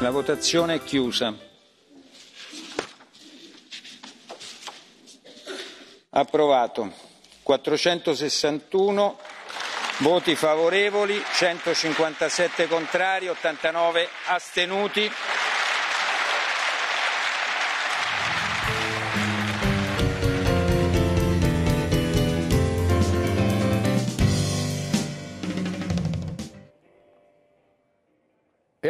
La votazione è chiusa. Approvato. 461 voti favorevoli, 157 contrari, 89 astenuti.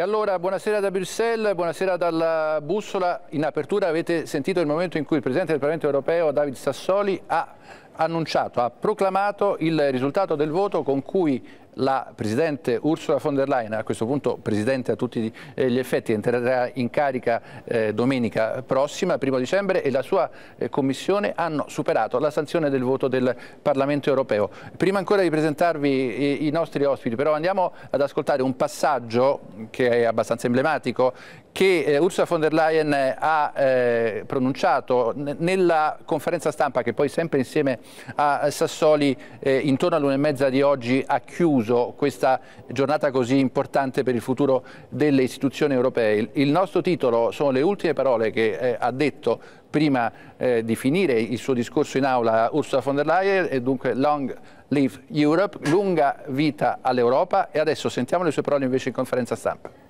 allora buonasera da Bruxelles, buonasera dalla Bussola. In apertura avete sentito il momento in cui il Presidente del Parlamento europeo, David Sassoli, ha annunciato, ha proclamato il risultato del voto con cui la Presidente Ursula von der Leyen, a questo punto Presidente a tutti eh, gli effetti, entrerà in carica eh, domenica prossima, primo dicembre, e la sua eh, Commissione hanno superato la sanzione del voto del Parlamento europeo. Prima ancora di presentarvi i, eh, i nostri ospiti, però andiamo ad ascoltare un passaggio che è abbastanza emblematico che eh, Ursula von der Leyen eh, ha eh, pronunciato nella conferenza stampa che poi sempre insieme a Sassoli eh, intorno all'una e mezza di oggi ha chiuso questa giornata così importante per il futuro delle istituzioni europee. Il nostro titolo sono le ultime parole che eh, ha detto prima eh, di finire il suo discorso in aula Ursula von der Leyen e dunque Long Live Europe, lunga vita all'Europa e adesso sentiamo le sue parole invece in conferenza stampa.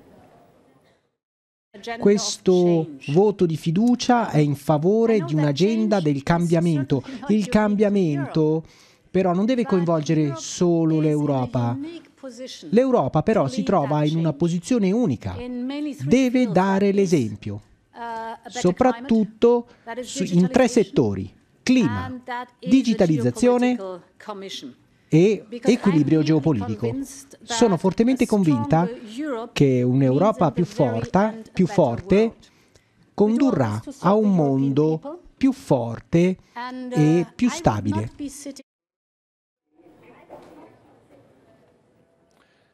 Questo voto di fiducia è in favore di un'agenda del cambiamento. Il cambiamento però non deve coinvolgere solo l'Europa. L'Europa però si trova in una posizione unica, deve dare l'esempio, uh, soprattutto in tre settori, clima, digitalizzazione e equilibrio geopolitico. Sono fortemente convinta che un'Europa più, più forte condurrà a un uh, mondo più forte e più stabile.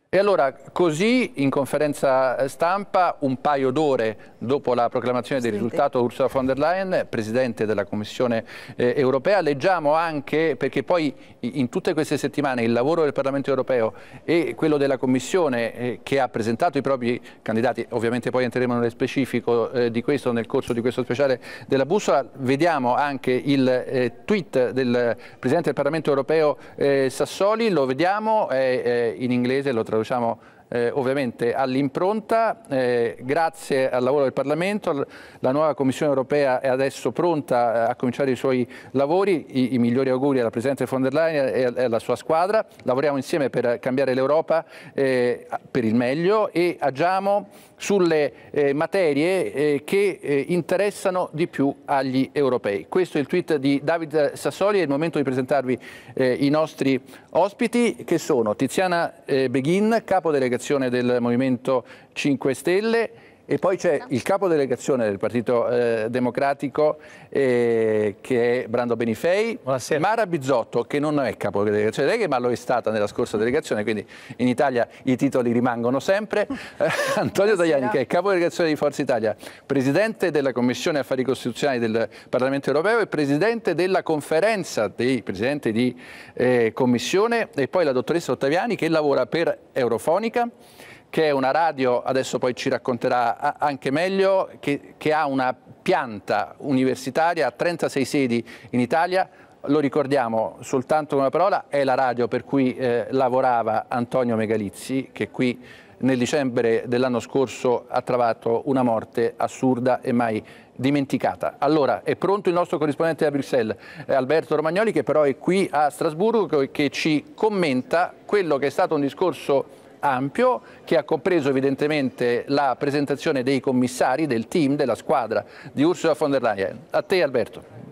E allora così in conferenza stampa un paio d'ore dopo la proclamazione del risultato Ursula von der Leyen, Presidente della Commissione eh, europea, leggiamo anche, perché poi in tutte queste settimane il lavoro del Parlamento europeo e quello della Commissione eh, che ha presentato i propri candidati, ovviamente poi entreremo nello specifico eh, di questo nel corso di questo speciale della bussola, vediamo anche il eh, tweet del Presidente del Parlamento europeo eh, Sassoli, lo vediamo in inglese, lo traduciamo ritornando diciamo, eh, ovviamente all'impronta, eh, grazie al lavoro del Parlamento, la nuova Commissione europea è adesso pronta eh, a cominciare i suoi lavori, i, i migliori auguri alla Presidente von der Leyen e, e alla sua squadra, lavoriamo insieme per cambiare l'Europa eh, per il meglio e agiamo sulle eh, materie eh, che eh, interessano di più agli europei. Questo è il tweet di David Sassoli, è il momento di presentarvi eh, i nostri ospiti che sono Tiziana eh, Beghin, capo delegazione del Movimento 5 Stelle, e poi c'è il capo delegazione del Partito eh, Democratico eh, che è Brando Benifei, Buonasera. Mara Bizzotto che non è capo delegazione ma lo è stata nella scorsa delegazione, quindi in Italia i titoli rimangono sempre, eh, Antonio Tajani che è capo delegazione di Forza Italia, presidente della Commissione Affari Costituzionali del Parlamento Europeo e presidente della conferenza dei presidenti di eh, commissione e poi la dottoressa Ottaviani che lavora per Eurofonica che è una radio, adesso poi ci racconterà anche meglio, che, che ha una pianta universitaria, a 36 sedi in Italia, lo ricordiamo soltanto con una parola, è la radio per cui eh, lavorava Antonio Megalizzi, che qui nel dicembre dell'anno scorso ha trovato una morte assurda e mai dimenticata. Allora, è pronto il nostro corrispondente a Bruxelles, eh, Alberto Romagnoli, che però è qui a Strasburgo, che ci commenta quello che è stato un discorso ampio che ha compreso evidentemente la presentazione dei commissari, del team, della squadra di Ursula von der Leyen. A te Alberto.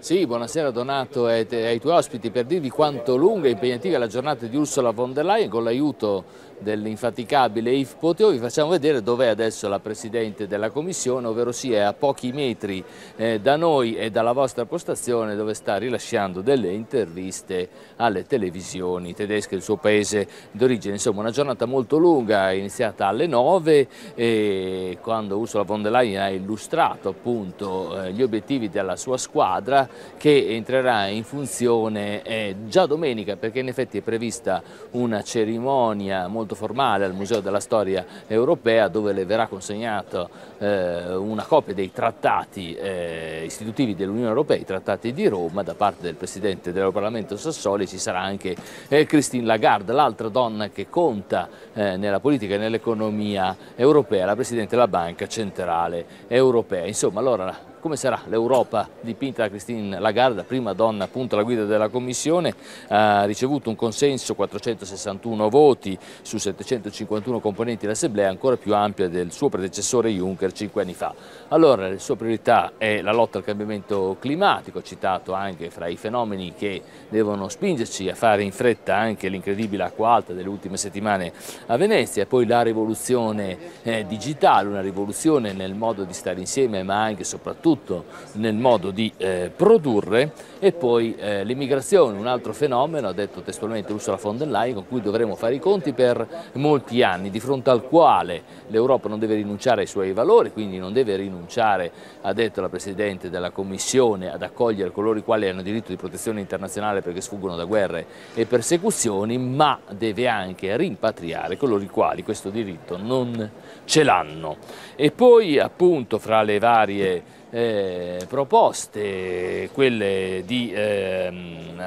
Sì, buonasera Donato e ai tuoi ospiti per dirvi quanto lunga e impegnativa è la giornata di Ursula von der Leyen con l'aiuto dell'infaticabile Yves Poteo, vi facciamo vedere dov'è adesso la Presidente della Commissione, ovvero sia è a pochi metri eh, da noi e dalla vostra postazione dove sta rilasciando delle interviste alle televisioni tedesche, il suo paese d'origine. Insomma una giornata molto lunga, iniziata alle 9 e quando Ursula von der Leyen ha illustrato appunto eh, gli obiettivi della sua squadra che entrerà in funzione eh, già domenica perché in effetti è prevista una cerimonia molto appunto formale al Museo della Storia Europea dove le verrà consegnata eh, una copia dei trattati eh, istitutivi dell'Unione Europea, i trattati di Roma da parte del Presidente del Parlamento Sassoli, ci sarà anche eh, Christine Lagarde, l'altra donna che conta eh, nella politica e nell'economia europea, la Presidente della Banca Centrale Europea. Insomma, allora come sarà l'Europa dipinta da Christine Lagarde, prima donna appunto alla guida della Commissione, ha ricevuto un consenso 461 voti su 751 componenti dell'Assemblea ancora più ampia del suo predecessore Juncker cinque anni fa. Allora la sua priorità è la lotta al cambiamento climatico, citato anche fra i fenomeni che devono spingerci a fare in fretta anche l'incredibile acqua alta delle ultime settimane a Venezia, poi la rivoluzione eh, digitale, una rivoluzione nel modo di stare insieme ma anche e soprattutto soprattutto nel modo di eh, produrre e poi eh, l'immigrazione, un altro fenomeno, ha detto testualmente Ursula von der Leyen, con cui dovremo fare i conti per molti anni, di fronte al quale l'Europa non deve rinunciare ai suoi valori, quindi non deve rinunciare, ha detto la Presidente della Commissione, ad accogliere coloro i quali hanno diritto di protezione internazionale perché sfuggono da guerre e persecuzioni, ma deve anche rimpatriare coloro i quali questo diritto non ce l'hanno. E poi appunto fra le varie eh, proposte, quelle di ehm,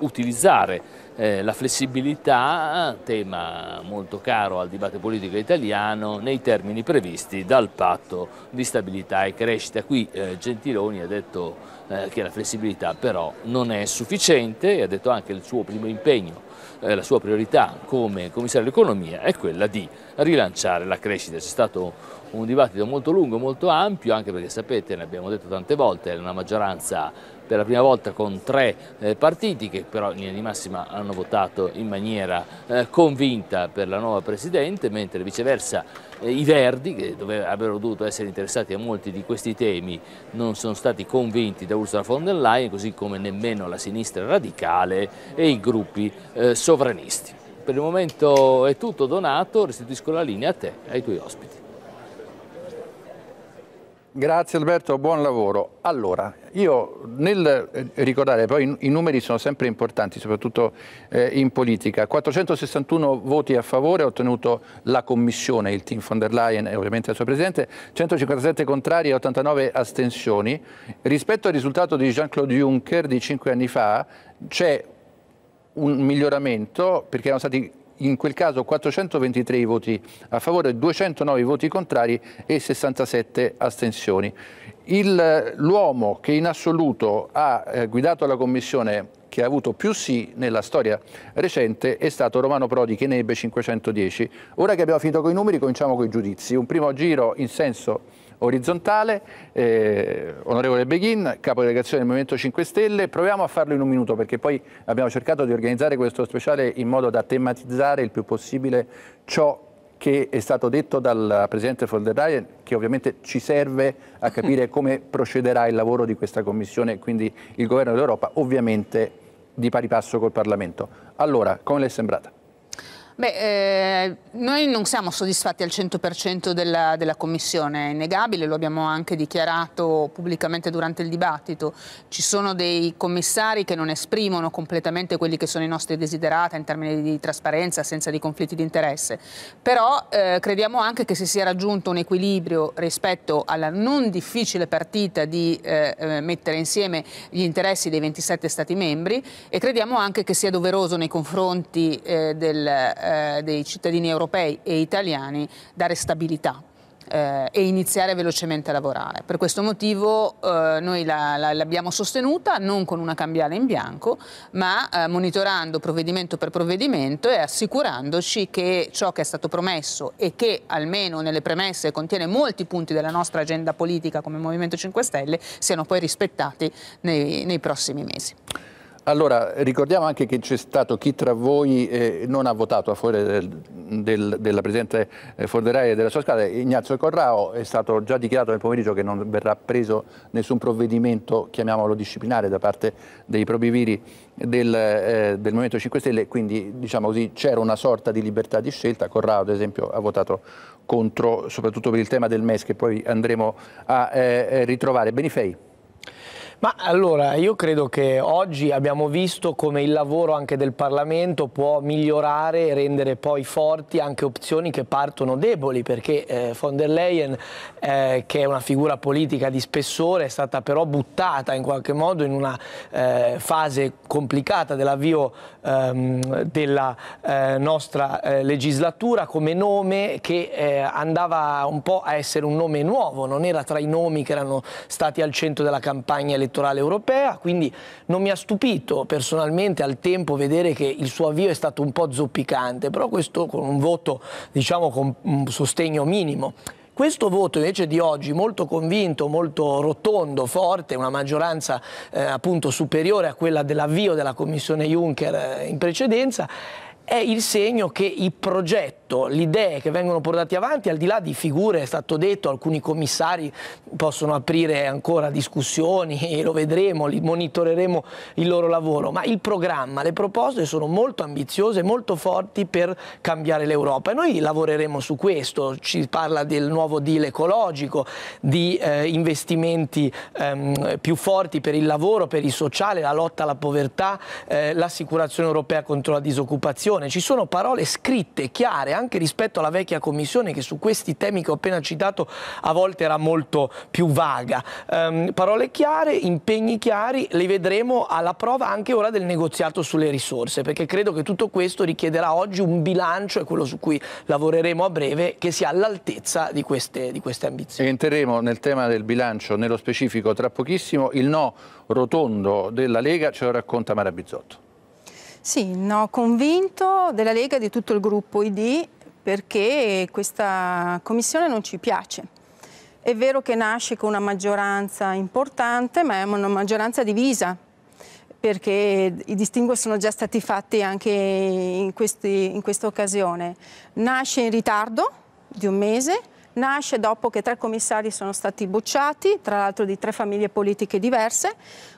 utilizzare eh, la flessibilità, tema molto caro al dibattito politico italiano, nei termini previsti dal patto di stabilità e crescita. Qui eh, Gentiloni ha detto eh, che la flessibilità però non è sufficiente e ha detto anche che il suo primo impegno, eh, la sua priorità come commissario dell'economia è quella di rilanciare la crescita. C'è stato un dibattito molto lungo, molto ampio, anche perché sapete, ne abbiamo detto tante volte, è una maggioranza per la prima volta con tre eh, partiti che però in linea di massima hanno votato in maniera eh, convinta per la nuova Presidente, mentre viceversa eh, i Verdi, che avrebbero dovuto essere interessati a molti di questi temi, non sono stati convinti da Ursula von der Leyen, così come nemmeno la sinistra radicale e i gruppi eh, sovranisti. Per il momento è tutto donato, restituisco la linea a te e ai tuoi ospiti. Grazie Alberto, buon lavoro. Allora, io nel eh, ricordare, poi i numeri sono sempre importanti, soprattutto eh, in politica, 461 voti a favore ha ottenuto la Commissione, il team von der Leyen e ovviamente la sua Presidente, 157 contrari e 89 astensioni. Rispetto al risultato di Jean-Claude Juncker di 5 anni fa, c'è un miglioramento perché erano stati in quel caso 423 voti a favore, 209 voti contrari e 67 astensioni. L'uomo che in assoluto ha eh, guidato la Commissione che ha avuto più sì nella storia recente è stato Romano Prodi che ne ebbe 510. Ora che abbiamo finito con i numeri cominciamo con i giudizi. Un primo giro in senso orizzontale. Eh, onorevole Beghin, capo delegazione del Movimento 5 Stelle, proviamo a farlo in un minuto perché poi abbiamo cercato di organizzare questo speciale in modo da tematizzare il più possibile ciò che è stato detto dal Presidente von der Leyen, che ovviamente ci serve a capire come procederà il lavoro di questa Commissione, e quindi il Governo dell'Europa, ovviamente di pari passo col Parlamento. Allora, come le è sembrata? Beh, eh, noi non siamo soddisfatti al 100% della, della, Commissione, è innegabile, lo abbiamo anche dichiarato pubblicamente durante il dibattito. Ci sono dei commissari che non esprimono completamente quelli che sono i nostri desiderati in termini di trasparenza, senza di conflitti di interesse. Però eh, crediamo anche che si sia raggiunto un equilibrio rispetto alla non difficile partita di eh, eh mettere insieme gli interessi dei 27 Stati membri e crediamo anche che sia doveroso nei confronti eh, del eh, eh, dei cittadini europei e italiani dare stabilità eh, e iniziare velocemente a lavorare. Per questo motivo eh, noi la, la, l'abbiamo sostenuta non con una cambiale in bianco, ma eh, monitorando provvedimento per provvedimento e assicurandoci che ciò che è stato promesso e che almeno nelle premesse contiene molti punti della nostra agenda politica come Movimento 5 Stelle siano poi rispettati nei, nei prossimi mesi. Allora, ricordiamo anche che c'è stato chi tra voi eh, non ha votato a favore del, del, della Presidente eh, Forderai e della sua squadra. Ignazio Corrao è stato già dichiarato nel pomeriggio che non verrà preso nessun provvedimento, chiamiamolo disciplinare, da parte dei probiviri del, eh, del Movimento 5 Stelle, quindi diciamo così c'era una sorta di libertà di scelta. Corrao, ad esempio, ha votato contro, soprattutto per il tema del MES che poi andremo a eh, eh ritrovare. Benifei. Ma allora io credo che oggi abbiamo visto come il lavoro anche del Parlamento può migliorare e rendere poi forti anche opzioni che partono deboli perché eh, von der Leyen eh, che è una figura politica di spessore è stata però buttata in qualche modo in una eh, fase complicata dell'avvio ehm, della eh, nostra eh, legislatura come nome che eh, andava un po' a essere un nome nuovo, non era tra i nomi che erano stati al centro della campagna elettorale europea, quindi non mi ha stupito personalmente al tempo vedere che il suo avvio è stato un po' zoppicante, però questo con un voto diciamo con un sostegno minimo. Questo voto invece di oggi, molto convinto, molto rotondo, forte, una maggioranza eh, appunto superiore a quella dell'avvio della Commissione Juncker eh, in precedenza, è il segno che il progetto, le idee che vengono portate avanti, al di là di figure, è stato detto, alcuni commissari possono aprire ancora discussioni, e lo vedremo, li monitoreremo il loro lavoro, ma il programma, le proposte sono molto ambiziose, molto forti per cambiare l'Europa e noi lavoreremo su questo, ci parla del nuovo deal ecologico, di eh, investimenti ehm, più forti per il lavoro, per il sociale, la lotta alla povertà, eh, l'assicurazione europea contro la disoccupazione, commissione, ci sono parole scritte, chiare, anche rispetto alla vecchia commissione che su questi temi che ho appena citato a volte era molto più vaga. Um, parole chiare, impegni chiari, li vedremo alla prova anche ora del negoziato sulle risorse, perché credo che tutto questo richiederà oggi un bilancio, è quello su cui lavoreremo a breve, che sia all'altezza di di queste ambizioni. Entreremo nel tema del bilancio, nello specifico tra pochissimo, il no rotondo della Lega ce lo racconta Mara Bizzotto. Sì, no, convinto della Lega e di tutto il gruppo ID perché questa commissione non ci piace. È vero che nasce con una maggioranza importante, ma è una maggioranza divisa, perché i distinguo sono già stati fatti anche in, questi, in questa occasione. Nasce in ritardo di un mese, nasce dopo che tre commissari sono stati bocciati, tra l'altro di tre famiglie politiche diverse,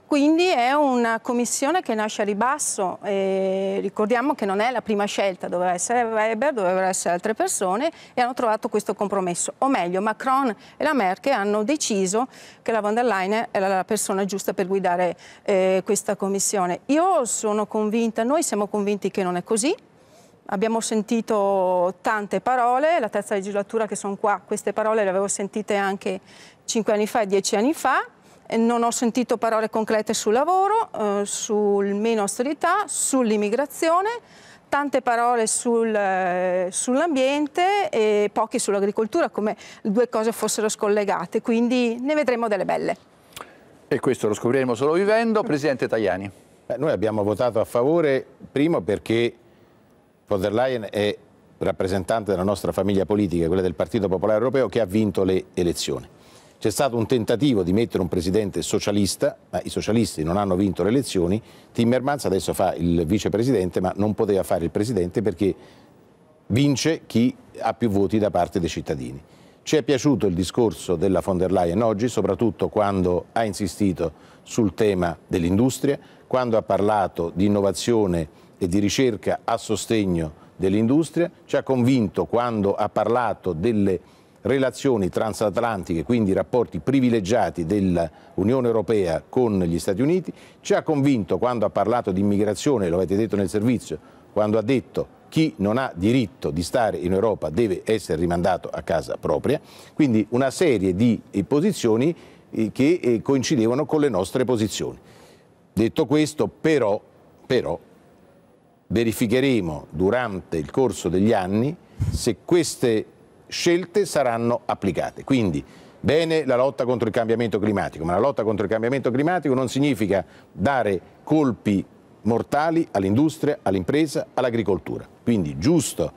quindi è una commissione che nasce a ribasso, ricordiamo che non è la prima scelta, doveva essere Weber, dovevano essere altre persone e hanno trovato questo compromesso. O meglio, Macron e la Merkel hanno deciso che la von der Leyen era la persona giusta per guidare eh, questa commissione. Io sono convinta, noi siamo convinti che non è così, Abbiamo sentito tante parole, la terza legislatura che sono qua, queste parole le avevo sentite anche cinque anni fa e dieci anni fa, non ho sentito parole concrete sul lavoro, eh, sul meno austerità, sull'immigrazione, tante parole sul, eh, sull'ambiente e poche sull'agricoltura, come due cose fossero scollegate, quindi ne vedremo delle belle. E questo lo scopriremo solo vivendo. Presidente Tajani. Beh, noi abbiamo votato a favore, primo perché von der Leyen è rappresentante della nostra famiglia politica, quella del Partito Popolare Europeo, che ha vinto le elezioni c'è stato un tentativo di mettere un presidente socialista, ma i socialisti non hanno vinto le elezioni. Timmermans adesso fa il vicepresidente, ma non poteva fare il presidente perché vince chi ha più voti da parte dei cittadini. Ci è piaciuto il discorso della von der Leyen oggi, soprattutto quando ha insistito sul tema dell'industria, quando ha parlato di innovazione e di ricerca a sostegno dell'industria, ci ha convinto quando ha parlato delle relazioni transatlantiche, quindi rapporti privilegiati dell'Unione Europea con gli Stati Uniti, ci ha convinto quando ha parlato di immigrazione, lo avete detto nel servizio, quando ha detto chi non ha diritto di stare in Europa deve essere rimandato a casa propria, quindi una serie di eh, posizioni eh, che eh, coincidevano con le nostre posizioni. Detto questo, però, però verificheremo durante il corso degli anni se queste scelte saranno applicate. Quindi bene la lotta contro il cambiamento climatico, ma la lotta contro il cambiamento climatico non significa dare colpi mortali all'industria, all'impresa, all'agricoltura. Quindi giusto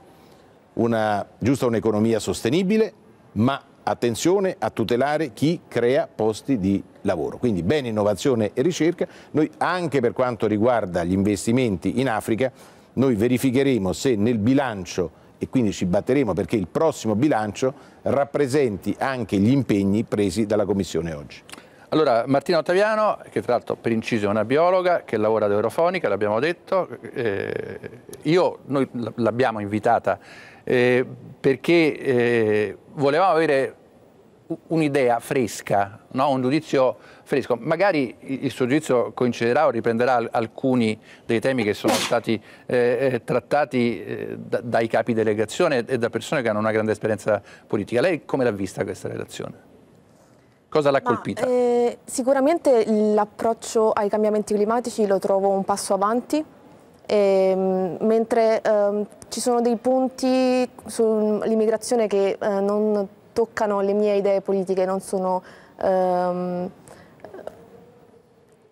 una, giusta un'economia sostenibile, ma attenzione a tutelare chi crea posti di lavoro. Quindi bene innovazione e ricerca, noi anche per quanto riguarda gli investimenti in Africa, noi verificheremo se nel bilancio e quindi ci batteremo perché il prossimo bilancio rappresenti anche gli impegni presi dalla Commissione oggi. Allora, Martina Ottaviano, che tra l'altro per inciso è una biologa che lavora ad Eurofonica, l'abbiamo detto, eh, io, noi l'abbiamo invitata eh, perché eh, volevamo avere un'idea fresca, no? un giudizio Fresco. Magari il suo giudizio coinciderà o riprenderà alcuni dei temi che sono stati eh, eh trattati eh, dai capi delegazione e da persone che hanno una grande esperienza politica. Lei come l'ha vista questa relazione? Cosa l'ha colpita? Eh, sicuramente l'approccio ai cambiamenti climatici lo trovo un passo avanti e, ehm, mentre eh, ci sono dei punti sull'immigrazione che eh, non toccano le mie idee politiche, non sono ehm,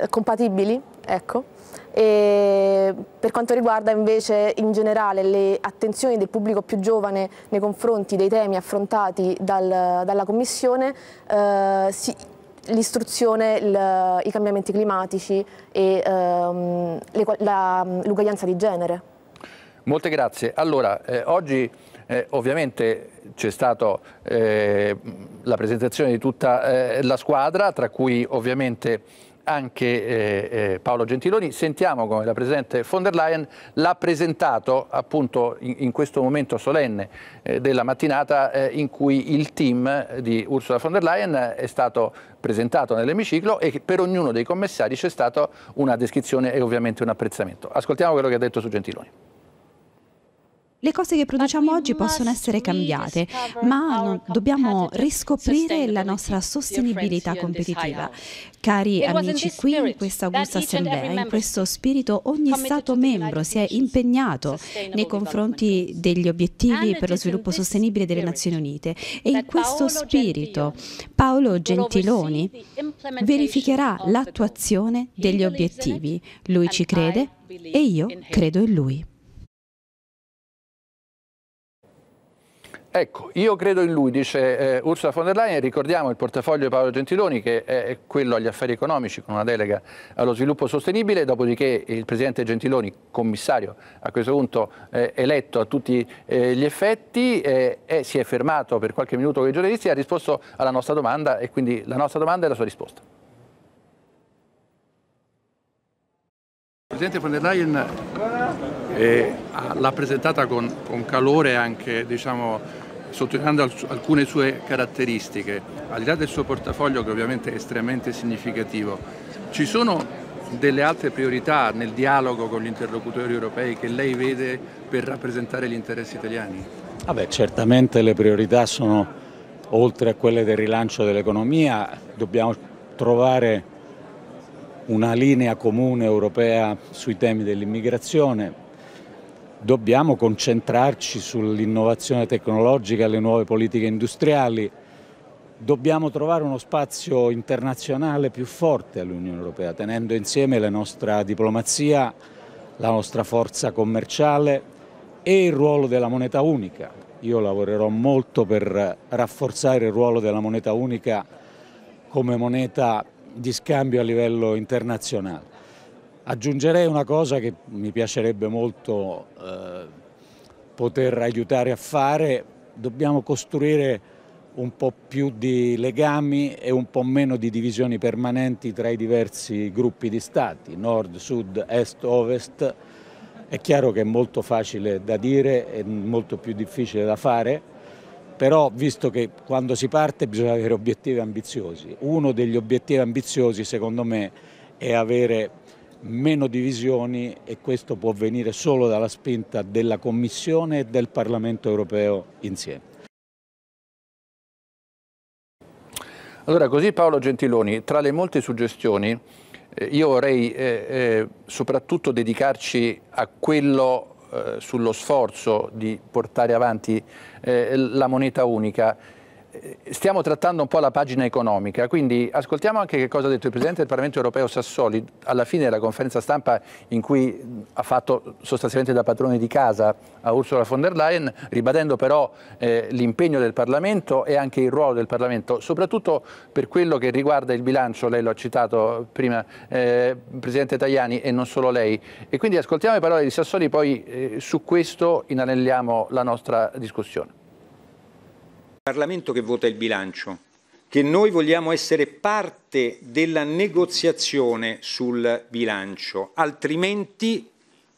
compatibili, ecco. per quanto riguarda invece in generale le attenzioni del pubblico più giovane nei confronti dei temi affrontati dal, dalla Commissione, eh, si, l'istruzione, i cambiamenti climatici e ehm, l'uguaglianza di genere. Molte grazie. Allora, eh, oggi eh, ovviamente c'è stata eh, la presentazione di tutta eh, la squadra, tra cui ovviamente anche eh, eh, Paolo Gentiloni. Sentiamo come la Presidente von der Leyen l'ha presentato appunto in, questo momento solenne eh, della mattinata in cui il team di Ursula von der Leyen è stato presentato nell'emiciclo e per ognuno dei commissari c'è stata una descrizione e ovviamente un apprezzamento. Ascoltiamo quello che ha detto su Gentiloni. Le cose che produciamo oggi possono essere cambiate, ma dobbiamo riscoprire la nostra sostenibilità competitiva. Cari amici, qui in questa augusta assemblea, in questo spirito, ogni Stato membro si è impegnato nei confronti degli obiettivi per lo sviluppo sostenibile delle Nazioni Unite e in questo spirito Paolo Gentiloni verificherà l'attuazione degli obiettivi. Lui ci crede e io credo in lui. Ecco, io credo in lui, dice eh, Ursula von der Leyen, ricordiamo il portafoglio di Paolo Gentiloni che è quello agli affari economici con una delega allo sviluppo sostenibile, dopodiché il Presidente Gentiloni, commissario a questo punto eh, eletto a tutti eh, gli effetti, eh, si è fermato per qualche minuto con i giornalisti e ha risposto alla nostra domanda e quindi la nostra domanda è la sua risposta. Il Presidente von der Leyen eh, l'ha presentata con, con calore anche diciamo, sottolineando alcune sue caratteristiche, al di là del suo portafoglio che ovviamente è estremamente significativo, ci sono delle altre priorità nel dialogo con gli interlocutori europei che lei vede per rappresentare gli interessi italiani? Vabbè, ah certamente le priorità sono, oltre a quelle del rilancio dell'economia, dobbiamo trovare una linea comune europea sui temi dell'immigrazione, dobbiamo concentrarci sull'innovazione tecnologica e le nuove politiche industriali, dobbiamo trovare uno spazio internazionale più forte all'Unione Europea, tenendo insieme la nostra diplomazia, la nostra forza commerciale e il ruolo della moneta unica. Io lavorerò molto per rafforzare il ruolo della moneta unica come moneta di scambio a livello internazionale. Aggiungerei una cosa che mi piacerebbe molto eh, poter aiutare a fare, dobbiamo costruire un po' più di legami e un po' meno di divisioni permanenti tra i diversi gruppi di stati, nord, sud, est, ovest. È chiaro che è molto facile da dire e molto più difficile da fare, però visto che quando si parte bisogna avere obiettivi ambiziosi, uno degli obiettivi ambiziosi secondo me è avere meno divisioni e questo può venire solo dalla spinta della Commissione e del Parlamento europeo insieme. Allora così Paolo Gentiloni, tra le molte suggestioni eh, io vorrei eh, eh, soprattutto dedicarci a quello eh, sullo sforzo di portare avanti eh, la moneta unica eh, stiamo trattando un po' la pagina economica, quindi ascoltiamo anche che cosa ha detto il Presidente del Parlamento europeo Sassoli alla fine della conferenza stampa in cui ha fatto sostanzialmente da padrone di casa a Ursula von der Leyen, ribadendo però eh, l'impegno del Parlamento e anche il ruolo del Parlamento, soprattutto per quello che riguarda il bilancio, lei lo ha citato prima, eh, Presidente Tajani, e non solo lei. E quindi ascoltiamo le parole di Sassoli, poi eh, su questo inanelliamo la nostra discussione. Parlamento che vota il bilancio, che noi vogliamo essere parte della negoziazione sul bilancio, altrimenti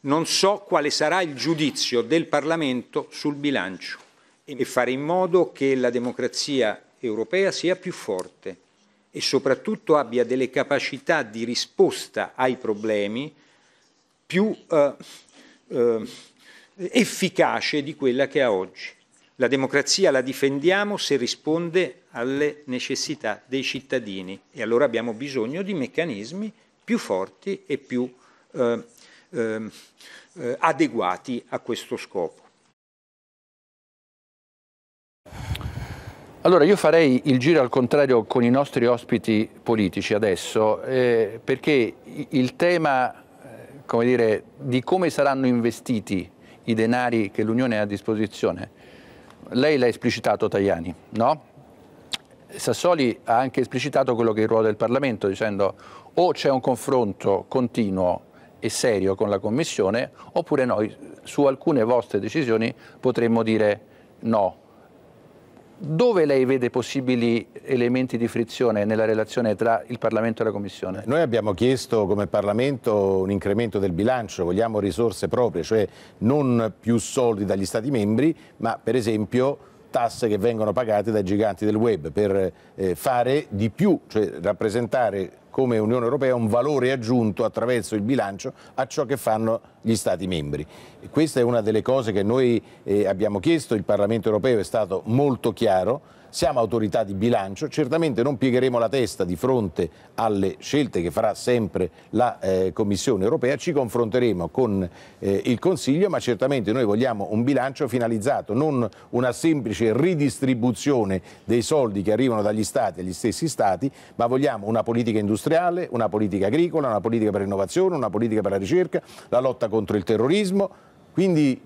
non so quale sarà il giudizio del Parlamento sul bilancio e fare in modo che la democrazia europea sia più forte e soprattutto abbia delle capacità di risposta ai problemi più eh, eh, efficace di quella che ha oggi. La democrazia la difendiamo se risponde alle necessità dei cittadini e allora abbiamo bisogno di meccanismi più forti e più eh, ehm, eh, adeguati a questo scopo. Allora io farei il giro al contrario con i nostri ospiti politici adesso eh, perché il tema eh, come dire, di come saranno investiti i denari che l'Unione ha a disposizione lei l'ha esplicitato Tajani, no? Sassoli ha anche esplicitato quello che è il ruolo del Parlamento, dicendo o c'è un confronto continuo e serio con la Commissione, oppure noi su alcune vostre decisioni potremmo dire no dove lei vede possibili elementi di frizione nella relazione tra il Parlamento e la Commissione? Noi abbiamo chiesto come Parlamento un incremento del bilancio, vogliamo risorse proprie, cioè non più soldi dagli Stati membri, ma per esempio tasse che vengono pagate dai giganti del web per eh, fare di più, cioè rappresentare come Unione Europea un valore aggiunto attraverso il bilancio a ciò che fanno gli Stati membri. E questa è una delle cose che noi eh, abbiamo chiesto, il Parlamento Europeo è stato molto chiaro, siamo autorità di bilancio, certamente non piegheremo la testa di fronte alle scelte che farà sempre la eh, Commissione europea, ci confronteremo con eh, il Consiglio, ma certamente noi vogliamo un bilancio finalizzato, non una semplice ridistribuzione dei soldi che arrivano dagli Stati agli stessi Stati, ma vogliamo una politica industriale, una politica agricola, una politica per l'innovazione, una politica per la ricerca, la lotta contro il terrorismo, quindi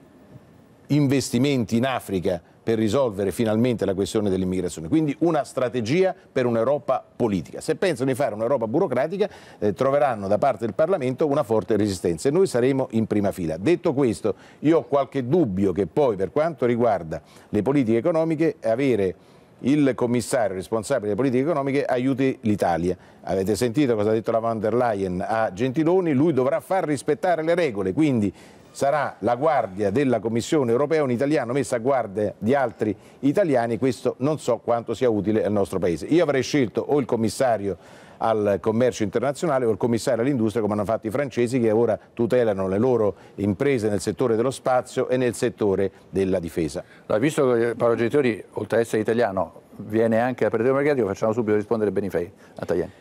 investimenti in Africa per risolvere finalmente la questione dell'immigrazione. Quindi una strategia per un'Europa politica. Se pensano di fare un'Europa burocratica eh, troveranno da parte del Parlamento una forte resistenza e noi saremo in prima fila. Detto questo, io ho qualche dubbio che poi per quanto riguarda le politiche economiche avere il commissario responsabile delle politiche economiche aiuti l'Italia. Avete sentito cosa ha detto la von der Leyen a Gentiloni, lui dovrà far rispettare le regole, quindi sarà la guardia della Commissione europea, un italiano messo a guardia di altri italiani, questo non so quanto sia utile al nostro Paese. Io avrei scelto o il commissario al commercio internazionale o il commissario all'industria come hanno fatto i francesi che ora tutelano le loro imprese nel settore dello spazio e nel settore della difesa. Allora, visto che Paolo Genitori, oltre ad essere italiano, viene anche da Predeo Mercatico, facciamo subito rispondere Benifei a Tagliani.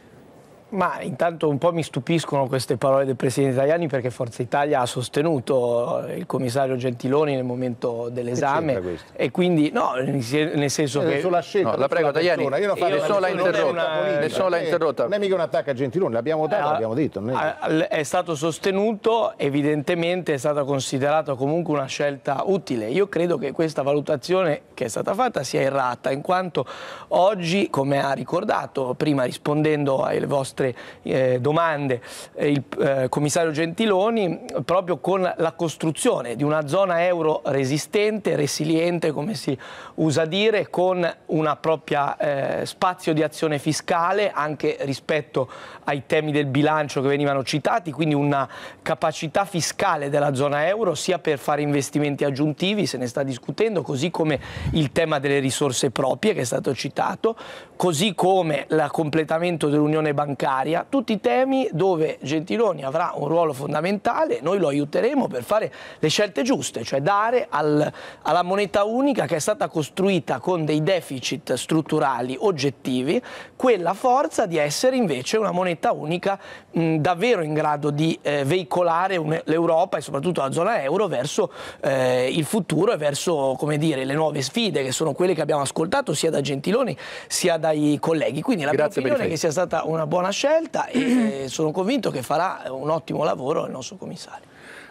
Ma intanto un po' mi stupiscono queste parole del Presidente Tajani perché Forza Italia ha sostenuto il commissario Gentiloni nel momento dell'esame e quindi no, nel senso eh, che... Sulla scelta, no, la prego Tajani, io non io nessuno l'ha interrotta. Eh, nessuno l'ha interrotta. Non è mica un attacco a Gentiloni, l'abbiamo dato, eh, l'abbiamo detto. È... Eh, è stato sostenuto, evidentemente è stata considerata comunque una scelta utile. Io credo che questa valutazione che è stata fatta sia errata in quanto oggi, come ha ricordato prima rispondendo alle vostre nostre eh, domande eh, il eh, commissario Gentiloni proprio con la costruzione di una zona euro resistente, resiliente come si usa dire, con una propria eh, spazio di azione fiscale anche rispetto ai temi del bilancio che venivano citati, quindi una capacità fiscale della zona euro sia per fare investimenti aggiuntivi, se ne sta discutendo, così come il tema delle risorse proprie che è stato citato, così come il completamento dell'unione bancaria bancaria, tutti temi dove Gentiloni avrà un ruolo fondamentale, noi lo aiuteremo per fare le scelte giuste, cioè dare al, alla moneta unica che è stata costruita con dei deficit strutturali oggettivi, quella forza di essere invece una moneta unica mh, davvero in grado di eh, veicolare l'Europa e soprattutto la zona euro verso eh, il futuro e verso dire, le nuove sfide che sono quelle che abbiamo ascoltato sia da Gentiloni sia dai colleghi. Quindi la Grazie mia opinione è che sia stata una buona scelta scelta e eh, sono convinto che farà un ottimo lavoro il nostro commissario.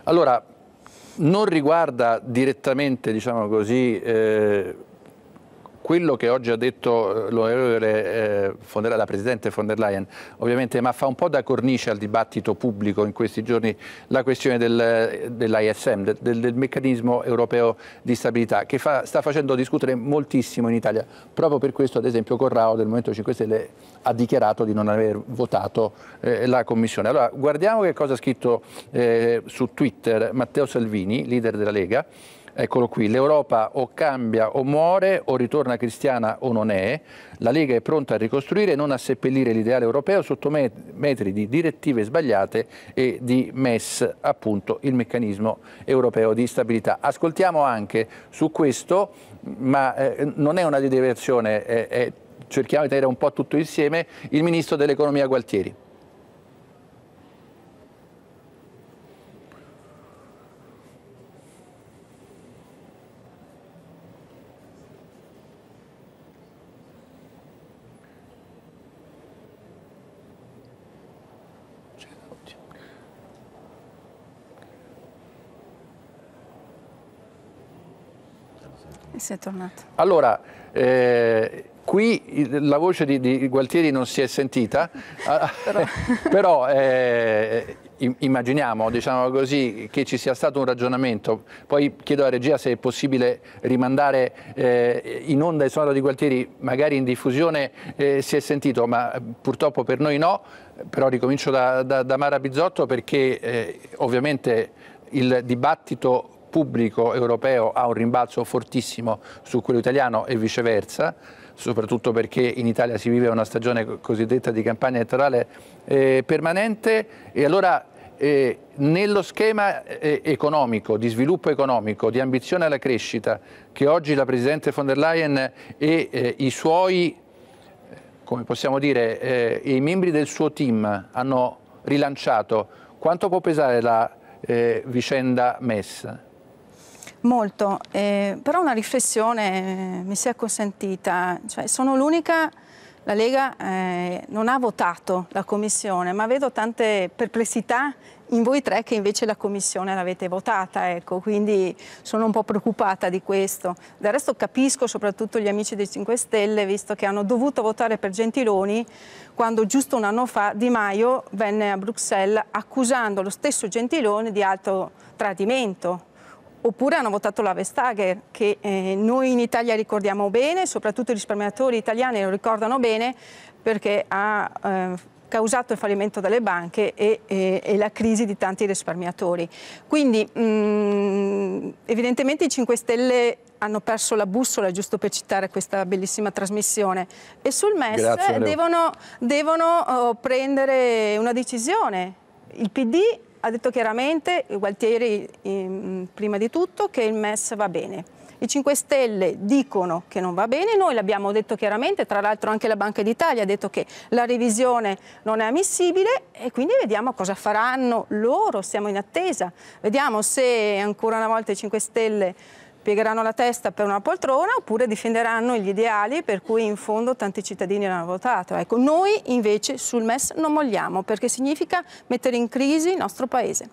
Allora, non riguarda direttamente, diciamo così, eh, quello che oggi ha detto l'onorevole eh, eh la Presidente von der Leyen, ovviamente, ma fa un po' da cornice al dibattito pubblico in questi giorni la questione del, dell'ISM, del, del, meccanismo europeo di stabilità, che fa, sta facendo discutere moltissimo in Italia. Proprio per questo, ad esempio, Corrao del Movimento 5 Stelle ha dichiarato di non aver votato eh, la Commissione. Allora, guardiamo che cosa ha scritto eh, su Twitter Matteo Salvini, leader della Lega, Eccolo qui, l'Europa o cambia o muore, o ritorna cristiana o non è. La Lega è pronta a ricostruire e non a seppellire l'ideale europeo sotto metri di direttive sbagliate e di MES, appunto il meccanismo europeo di stabilità. Ascoltiamo anche su questo, ma eh, non è una diversione, eh, eh, cerchiamo di tenere un po' tutto insieme, il Ministro dell'Economia Gualtieri. sei tornato? Allora, eh, qui la voce di, di, Gualtieri non si è sentita, ah, ah, però, però eh, immaginiamo diciamo così, che ci sia stato un ragionamento, poi chiedo alla regia se è possibile rimandare eh, in onda il sonoro di Gualtieri, magari in diffusione eh, si è sentito, ma purtroppo per noi no, però ricomincio da, da, da Mara Bizzotto perché eh, ovviamente il dibattito pubblico europeo ha un rimbalzo fortissimo su quello italiano e viceversa, soprattutto perché in Italia si vive una stagione cosiddetta di campagna elettorale eh, permanente e allora eh, nello schema eh, eh, economico, di sviluppo economico, di ambizione alla crescita che oggi la Presidente von der Leyen e eh, i suoi, come possiamo dire, eh, i membri del suo team hanno rilanciato, quanto può pesare la vicenda messa? Molto, eh, però una riflessione eh, mi si è consentita, cioè, sono l'unica, la Lega eh, non ha votato la Commissione, ma vedo tante perplessità in voi tre che invece la Commissione l'avete votata, ecco, quindi sono un po' preoccupata di questo. Del resto capisco soprattutto gli amici dei 5 Stelle, visto che hanno dovuto votare per Gentiloni, quando giusto un anno fa Di Maio venne a Bruxelles accusando lo stesso Gentiloni di alto tradimento oppure hanno votato la Vestager, che eh, noi in Italia ricordiamo bene, soprattutto i risparmiatori italiani lo ricordano bene perché ha eh, causato il fallimento delle banche e, e, e, la crisi di tanti risparmiatori. Quindi mh, mm, evidentemente i 5 Stelle hanno perso la bussola, giusto per citare questa bellissima trasmissione, e sul MES Grazie, devono, devono oh, prendere una decisione. Il PD ha detto chiaramente, Gualtieri eh, prima di tutto, che il MES va bene. I 5 Stelle dicono che non va bene, noi l'abbiamo detto chiaramente, tra l'altro anche la Banca d'Italia ha detto che la revisione non è ammissibile e quindi vediamo cosa faranno loro, siamo in attesa, vediamo se ancora una volta i 5 Stelle piegheranno la testa per una poltrona oppure difenderanno gli ideali per cui in fondo tanti cittadini hanno votato. Ecco, noi invece sul MES non vogliamo perché significa mettere in crisi il nostro Paese.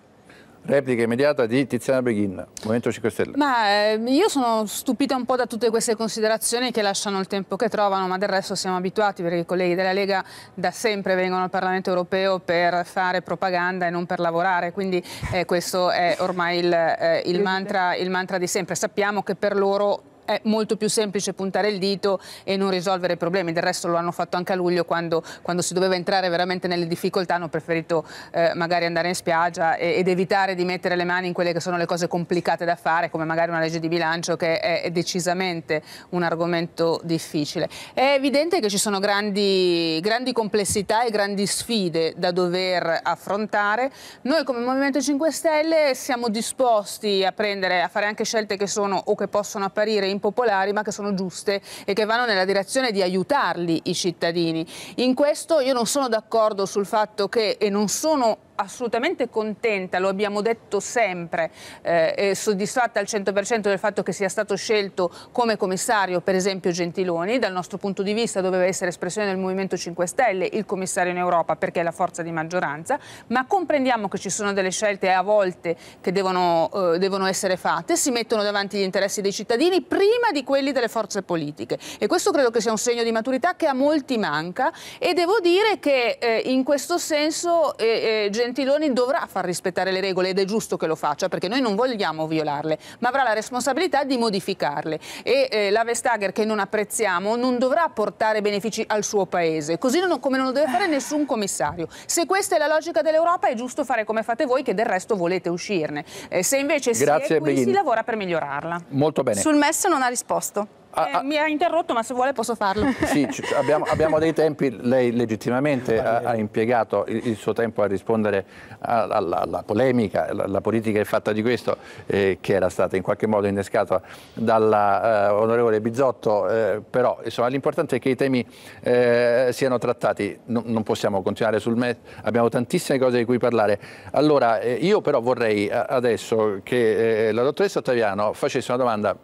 Replica immediata di Tiziana Beghin, Movimento 5 Stelle. Ma eh, io sono stupita un po' da tutte queste considerazioni che lasciano il tempo che trovano, ma del resto siamo abituati perché i colleghi della Lega da sempre vengono al Parlamento europeo per fare propaganda e non per lavorare, quindi eh, questo è ormai il, eh, il, mantra, il mantra di sempre. Sappiamo che per loro è molto più semplice puntare il dito e non risolvere i problemi. Del resto lo hanno fatto anche a luglio quando, quando si doveva entrare veramente nelle difficoltà, hanno preferito eh, magari andare in spiaggia e, ed evitare di mettere le mani in quelle che sono le cose complicate da fare, come magari una legge di bilancio che è, è decisamente un argomento difficile. È evidente che ci sono grandi, grandi complessità e grandi sfide da dover affrontare. Noi come Movimento 5 Stelle siamo disposti a prendere, a fare anche scelte che sono o che possono apparire impopolari ma che sono giuste e che vanno nella direzione di aiutarli i cittadini. In questo io non sono d'accordo sul fatto che, e non sono assolutamente contenta, lo abbiamo detto sempre, eh, soddisfatta al 100% del fatto che sia stato scelto come commissario per esempio Gentiloni, dal nostro punto di vista doveva essere espressione del Movimento 5 Stelle il commissario in Europa perché è la forza di maggioranza, ma comprendiamo che ci sono delle scelte a volte che devono, eh, devono essere fatte, si mettono davanti gli interessi dei cittadini prima di quelli delle forze politiche e questo credo che sia un segno di maturità che a molti manca e devo dire che eh, in questo senso eh, eh Gentiloni dovrà far rispettare le regole ed è giusto che lo faccia perché noi non vogliamo violarle, ma avrà la responsabilità di modificarle e eh, la Vestager che non apprezziamo non dovrà portare benefici al suo paese, così non, come non lo deve fare nessun commissario. Se questa è la logica dell'Europa è giusto fare come fate voi che del resto volete uscirne. Eh, se invece Grazie, si è qui, si lavora per migliorarla. Molto bene. Sul MES non ha risposto. Ah, eh, ah. mi ha interrotto, ma se vuole posso farlo. Sì, abbiamo, abbiamo, dei tempi, lei legittimamente ha, ha impiegato il, il, suo tempo a rispondere alla, alla polemica, la, la, politica è fatta di questo, eh, che era stata in qualche modo innescata dall'onorevole eh, Bizzotto, eh, però l'importante è che i temi eh, siano trattati, no, non possiamo continuare sul MES, abbiamo tantissime cose di cui parlare. Allora, eh, io però vorrei adesso che eh, la dottoressa Ottaviano facesse una domanda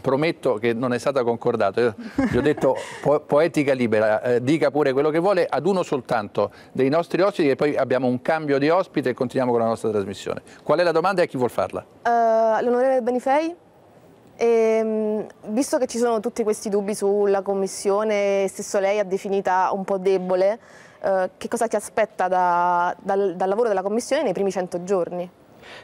prometto che non è stata concordata. Io gli ho detto po poetica libera, eh, dica pure quello che vuole ad uno soltanto dei nostri ospiti e poi abbiamo un cambio di ospite e continuiamo con la nostra trasmissione. Qual è la domanda e a chi vuol farla? Uh, L'onorevole Benifei? E, ehm, visto che ci sono tutti questi dubbi sulla commissione, stesso lei ha definita un po' debole, eh, che cosa ti aspetta da, dal, dal lavoro della commissione nei primi 100 giorni?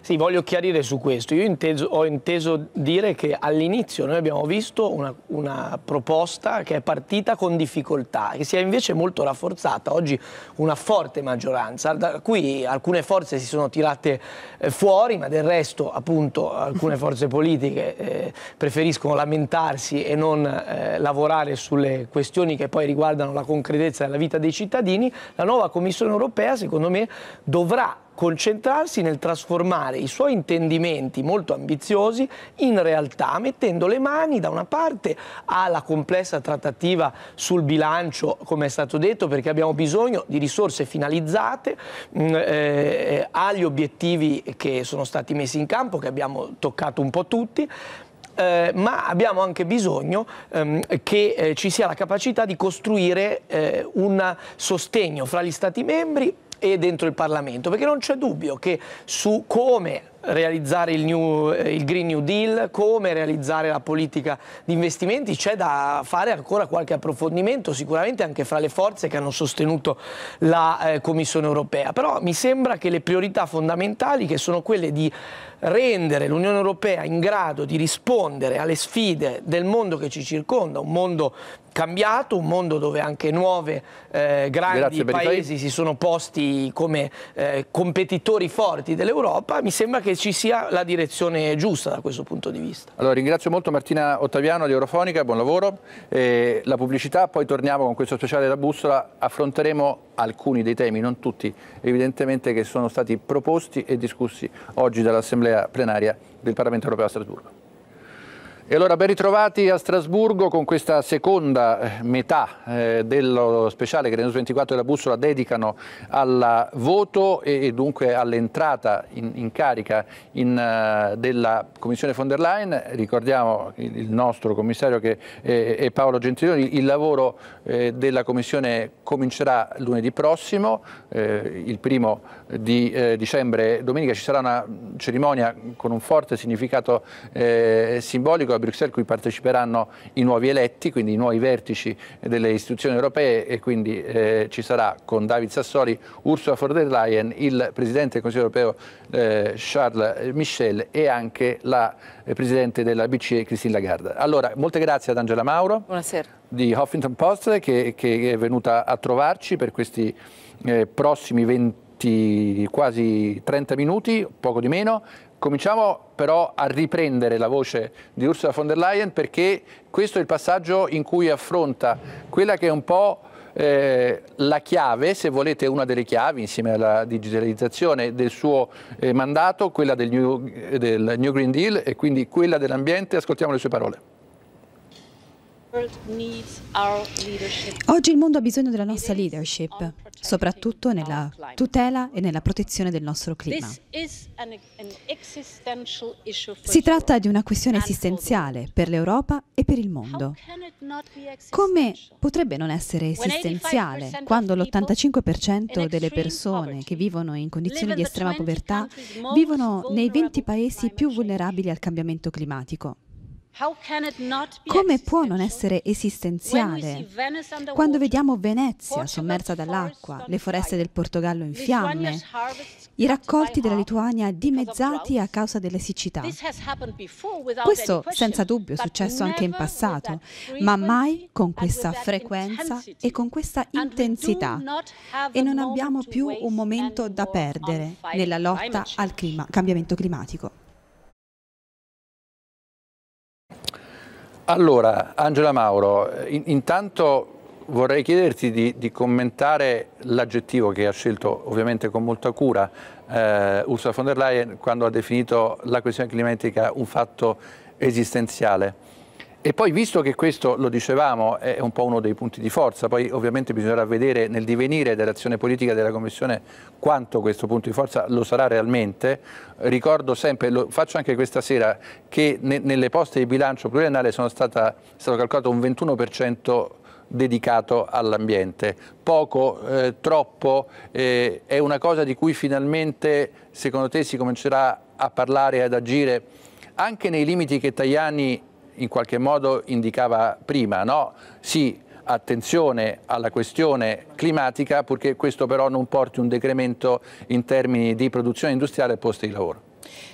Sì, voglio chiarire su questo. Io inteso, ho inteso dire che all'inizio noi abbiamo visto una, una, proposta che è partita con difficoltà, che si è invece molto rafforzata. Oggi una forte maggioranza, da cui alcune forze si sono tirate eh, fuori, ma del resto appunto alcune forze politiche eh, preferiscono lamentarsi e non eh, lavorare sulle questioni che poi riguardano la concretezza della vita dei cittadini. La nuova Commissione europea, secondo me, dovrà concentrarsi nel trasformare i suoi intendimenti molto ambiziosi in realtà, mettendo le mani da una parte alla complessa trattativa sul bilancio, come è stato detto, perché abbiamo bisogno di risorse finalizzate mm, eh, agli obiettivi che sono stati messi in campo, che abbiamo toccato un po' tutti, eh, ma abbiamo anche bisogno ehm, che eh, ci sia la capacità di costruire eh, un sostegno fra gli Stati membri e dentro il Parlamento, perché non c'è dubbio che su come realizzare il, new, eh, il, Green New Deal, come realizzare la politica di investimenti, c'è da fare ancora qualche approfondimento sicuramente anche fra le forze che hanno sostenuto la eh, Commissione europea, però mi sembra che le priorità fondamentali che sono quelle di rendere l'Unione Europea in grado di rispondere alle sfide del mondo che ci circonda, un mondo cambiato, un mondo dove anche nuove eh, grandi paesi si sono posti come eh, competitori forti dell'Europa, mi sembra che ci sia la direzione giusta da questo punto di vista. Allora ringrazio molto Martina Ottaviano di Eurofonica, buon lavoro, eh, la pubblicità, poi torniamo con questo speciale da bussola, affronteremo alcuni dei temi, non tutti evidentemente, che sono stati proposti e discussi oggi dall'Assemblea plenaria del Parlamento europeo a Strasburgo. E allora ben ritrovati a Strasburgo con questa seconda eh, metà eh, dello speciale che le News 24 della Bussola dedicano al voto e, e dunque all'entrata in, in, carica in, uh, della Commissione von der Leyen. Ricordiamo il, il nostro commissario che eh, è Paolo Gentiloni, il lavoro eh, della Commissione comincerà lunedì prossimo, eh, il primo di dicembre, domenica ci sarà una cerimonia con un forte significato simbolico Bruxelles cui parteciperanno i nuovi eletti, quindi i nuovi vertici delle istituzioni europee e quindi eh, ci sarà con David Sassoli, Ursula von der Leyen, il Presidente del Consiglio europeo eh, Charles Michel e anche la eh, Presidente della BCE Christine Lagarde. Allora, molte grazie ad Angela Mauro Buonasera. di Huffington Post che, che, è venuta a trovarci per questi eh, prossimi 20 quasi 30 minuti, poco di meno, Cominciamo però a riprendere la voce di Ursula von der Leyen perché questo è il passaggio in cui affronta quella che è un po' eh, la chiave, se volete una delle chiavi insieme alla digitalizzazione del suo eh, mandato, quella del new, eh, del new Green Deal e quindi quella dell'ambiente. Ascoltiamo le sue parole. Oggi il mondo ha bisogno della nostra leadership, soprattutto nella tutela e nella protezione del nostro clima. Si tratta di una questione esistenziale per l'Europa e per il mondo. Come potrebbe non essere esistenziale quando l'85% delle persone che vivono in condizioni di estrema povertà vivono nei 20 paesi più vulnerabili al cambiamento climatico? Come può non essere esistenziale? Quando vediamo Venezia sommersa dall'acqua, le foreste del Portogallo in fiamme, i raccolti della Lituania dimezzati a causa delle siccità. Questo senza dubbio è successo anche in passato, ma mai con questa frequenza e con questa intensità. E non abbiamo più un momento da perdere nella lotta al clima, cambiamento climatico. Allora, Angela Mauro, in, intanto vorrei chiederti di, di commentare l'aggettivo che ha scelto ovviamente con molta cura eh, Ursula von der Leyen quando ha definito la questione climatica un fatto esistenziale. E poi visto che questo, lo dicevamo, è un po' uno dei punti di forza, poi ovviamente bisognerà vedere nel divenire dell'azione politica della Commissione quanto questo punto di forza lo sarà realmente, ricordo sempre, lo faccio anche questa sera, che ne, nelle poste di bilancio pluriannale sono stata, è stato calcolato un 21% dedicato all'ambiente. Poco, eh, troppo, eh, è una cosa di cui finalmente secondo te si comincerà a parlare, ad agire, anche nei limiti che Tajani in qualche modo indicava prima, no? Sì, attenzione alla questione climatica, purché questo però non porti un decremento in termini di produzione industriale e posti di lavoro.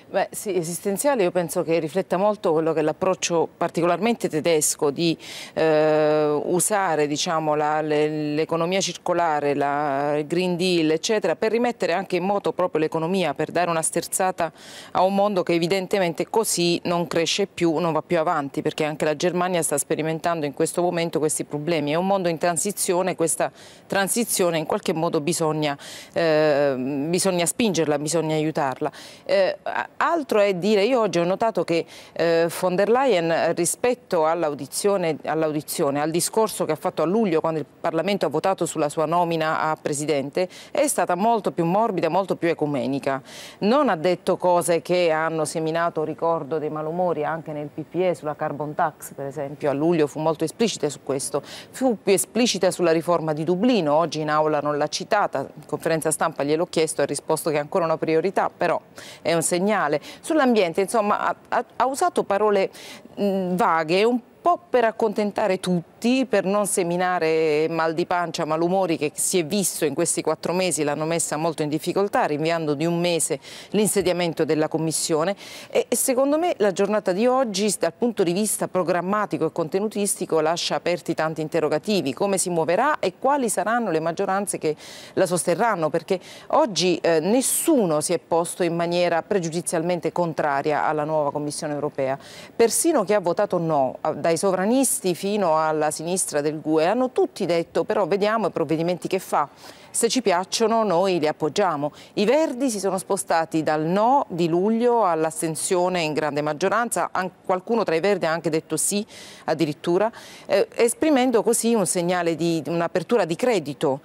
Beh, sì, esistenziale io penso che rifletta molto quello che è l'approccio particolarmente tedesco di eh, usare diciamo, l'economia circolare, la, il Green Deal eccetera per rimettere anche in moto proprio l'economia, per dare una sterzata a un mondo che evidentemente così non cresce più, non va più avanti perché anche la Germania sta sperimentando in questo momento questi problemi, è un mondo in transizione, questa transizione in qualche modo bisogna, eh, bisogna spingerla, bisogna aiutarla. Eh, altro è dire, io oggi ho notato che eh, von der Leyen eh, rispetto all'audizione, all al discorso che ha fatto a luglio quando il Parlamento ha votato sulla sua nomina a Presidente, è stata molto più morbida, molto più ecumenica. Non ha detto cose che hanno seminato ricordo dei malumori anche nel PPE sulla carbon tax per esempio, a luglio fu molto esplicita su questo, fu più esplicita sulla riforma di Dublino, oggi in aula non l'ha citata, in conferenza stampa gliel'ho chiesto e ha risposto che è ancora una priorità, però è un segnale. Sull'ambiente, insomma, ha, ha usato parole mh, vaghe, un po' po' per accontentare tutti, per non seminare mal di pancia, malumori che si è visto in questi quattro mesi, l'hanno messa molto in difficoltà, rinviando di un mese l'insediamento della Commissione. E, e secondo me la giornata di oggi, dal punto di vista programmatico e contenutistico, lascia aperti tanti interrogativi, come si muoverà e quali saranno le maggioranze che la sosterranno, perché oggi eh, nessuno si è posto in maniera pregiudizialmente contraria alla nuova Commissione europea, persino chi ha votato no dai dai sovranisti fino alla sinistra del GUE, hanno tutti detto però vediamo i provvedimenti che fa se ci piacciono noi li appoggiamo. I Verdi si sono spostati dal no di luglio all'astensione in grande maggioranza, qualcuno tra i Verdi ha anche detto sì addirittura, eh, esprimendo così un segnale di un'apertura di credito.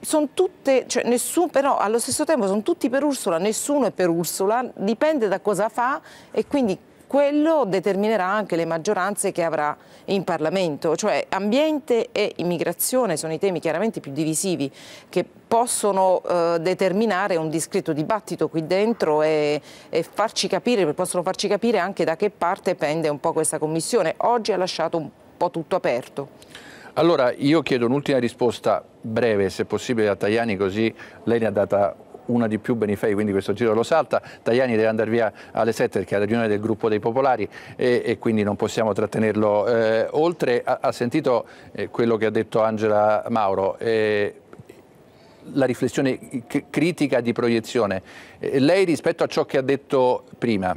Sono Tutte, cioè nessun, però allo stesso tempo sono tutti per Ursula, nessuno è per Ursula, dipende da cosa fa e quindi quello determinerà anche le maggioranze che avrà in Parlamento, cioè ambiente e immigrazione sono i temi chiaramente più divisivi che possono eh, determinare un discreto dibattito qui dentro e, e, farci capire, possono farci capire anche da che parte pende un po' questa Commissione. Oggi ha lasciato un po' tutto aperto. Allora io chiedo un'ultima risposta breve, se possibile, a Tajani così lei ne ha data una di più Benifei, quindi questo giro lo salta, Tajani deve andare via alle 7 perché è la riunione del gruppo dei popolari e, e quindi non possiamo trattenerlo eh, oltre. Ha, ha sentito eh, quello che ha detto Angela Mauro. Eh, la riflessione critica di proiezione. Eh, lei rispetto a ciò che ha detto prima,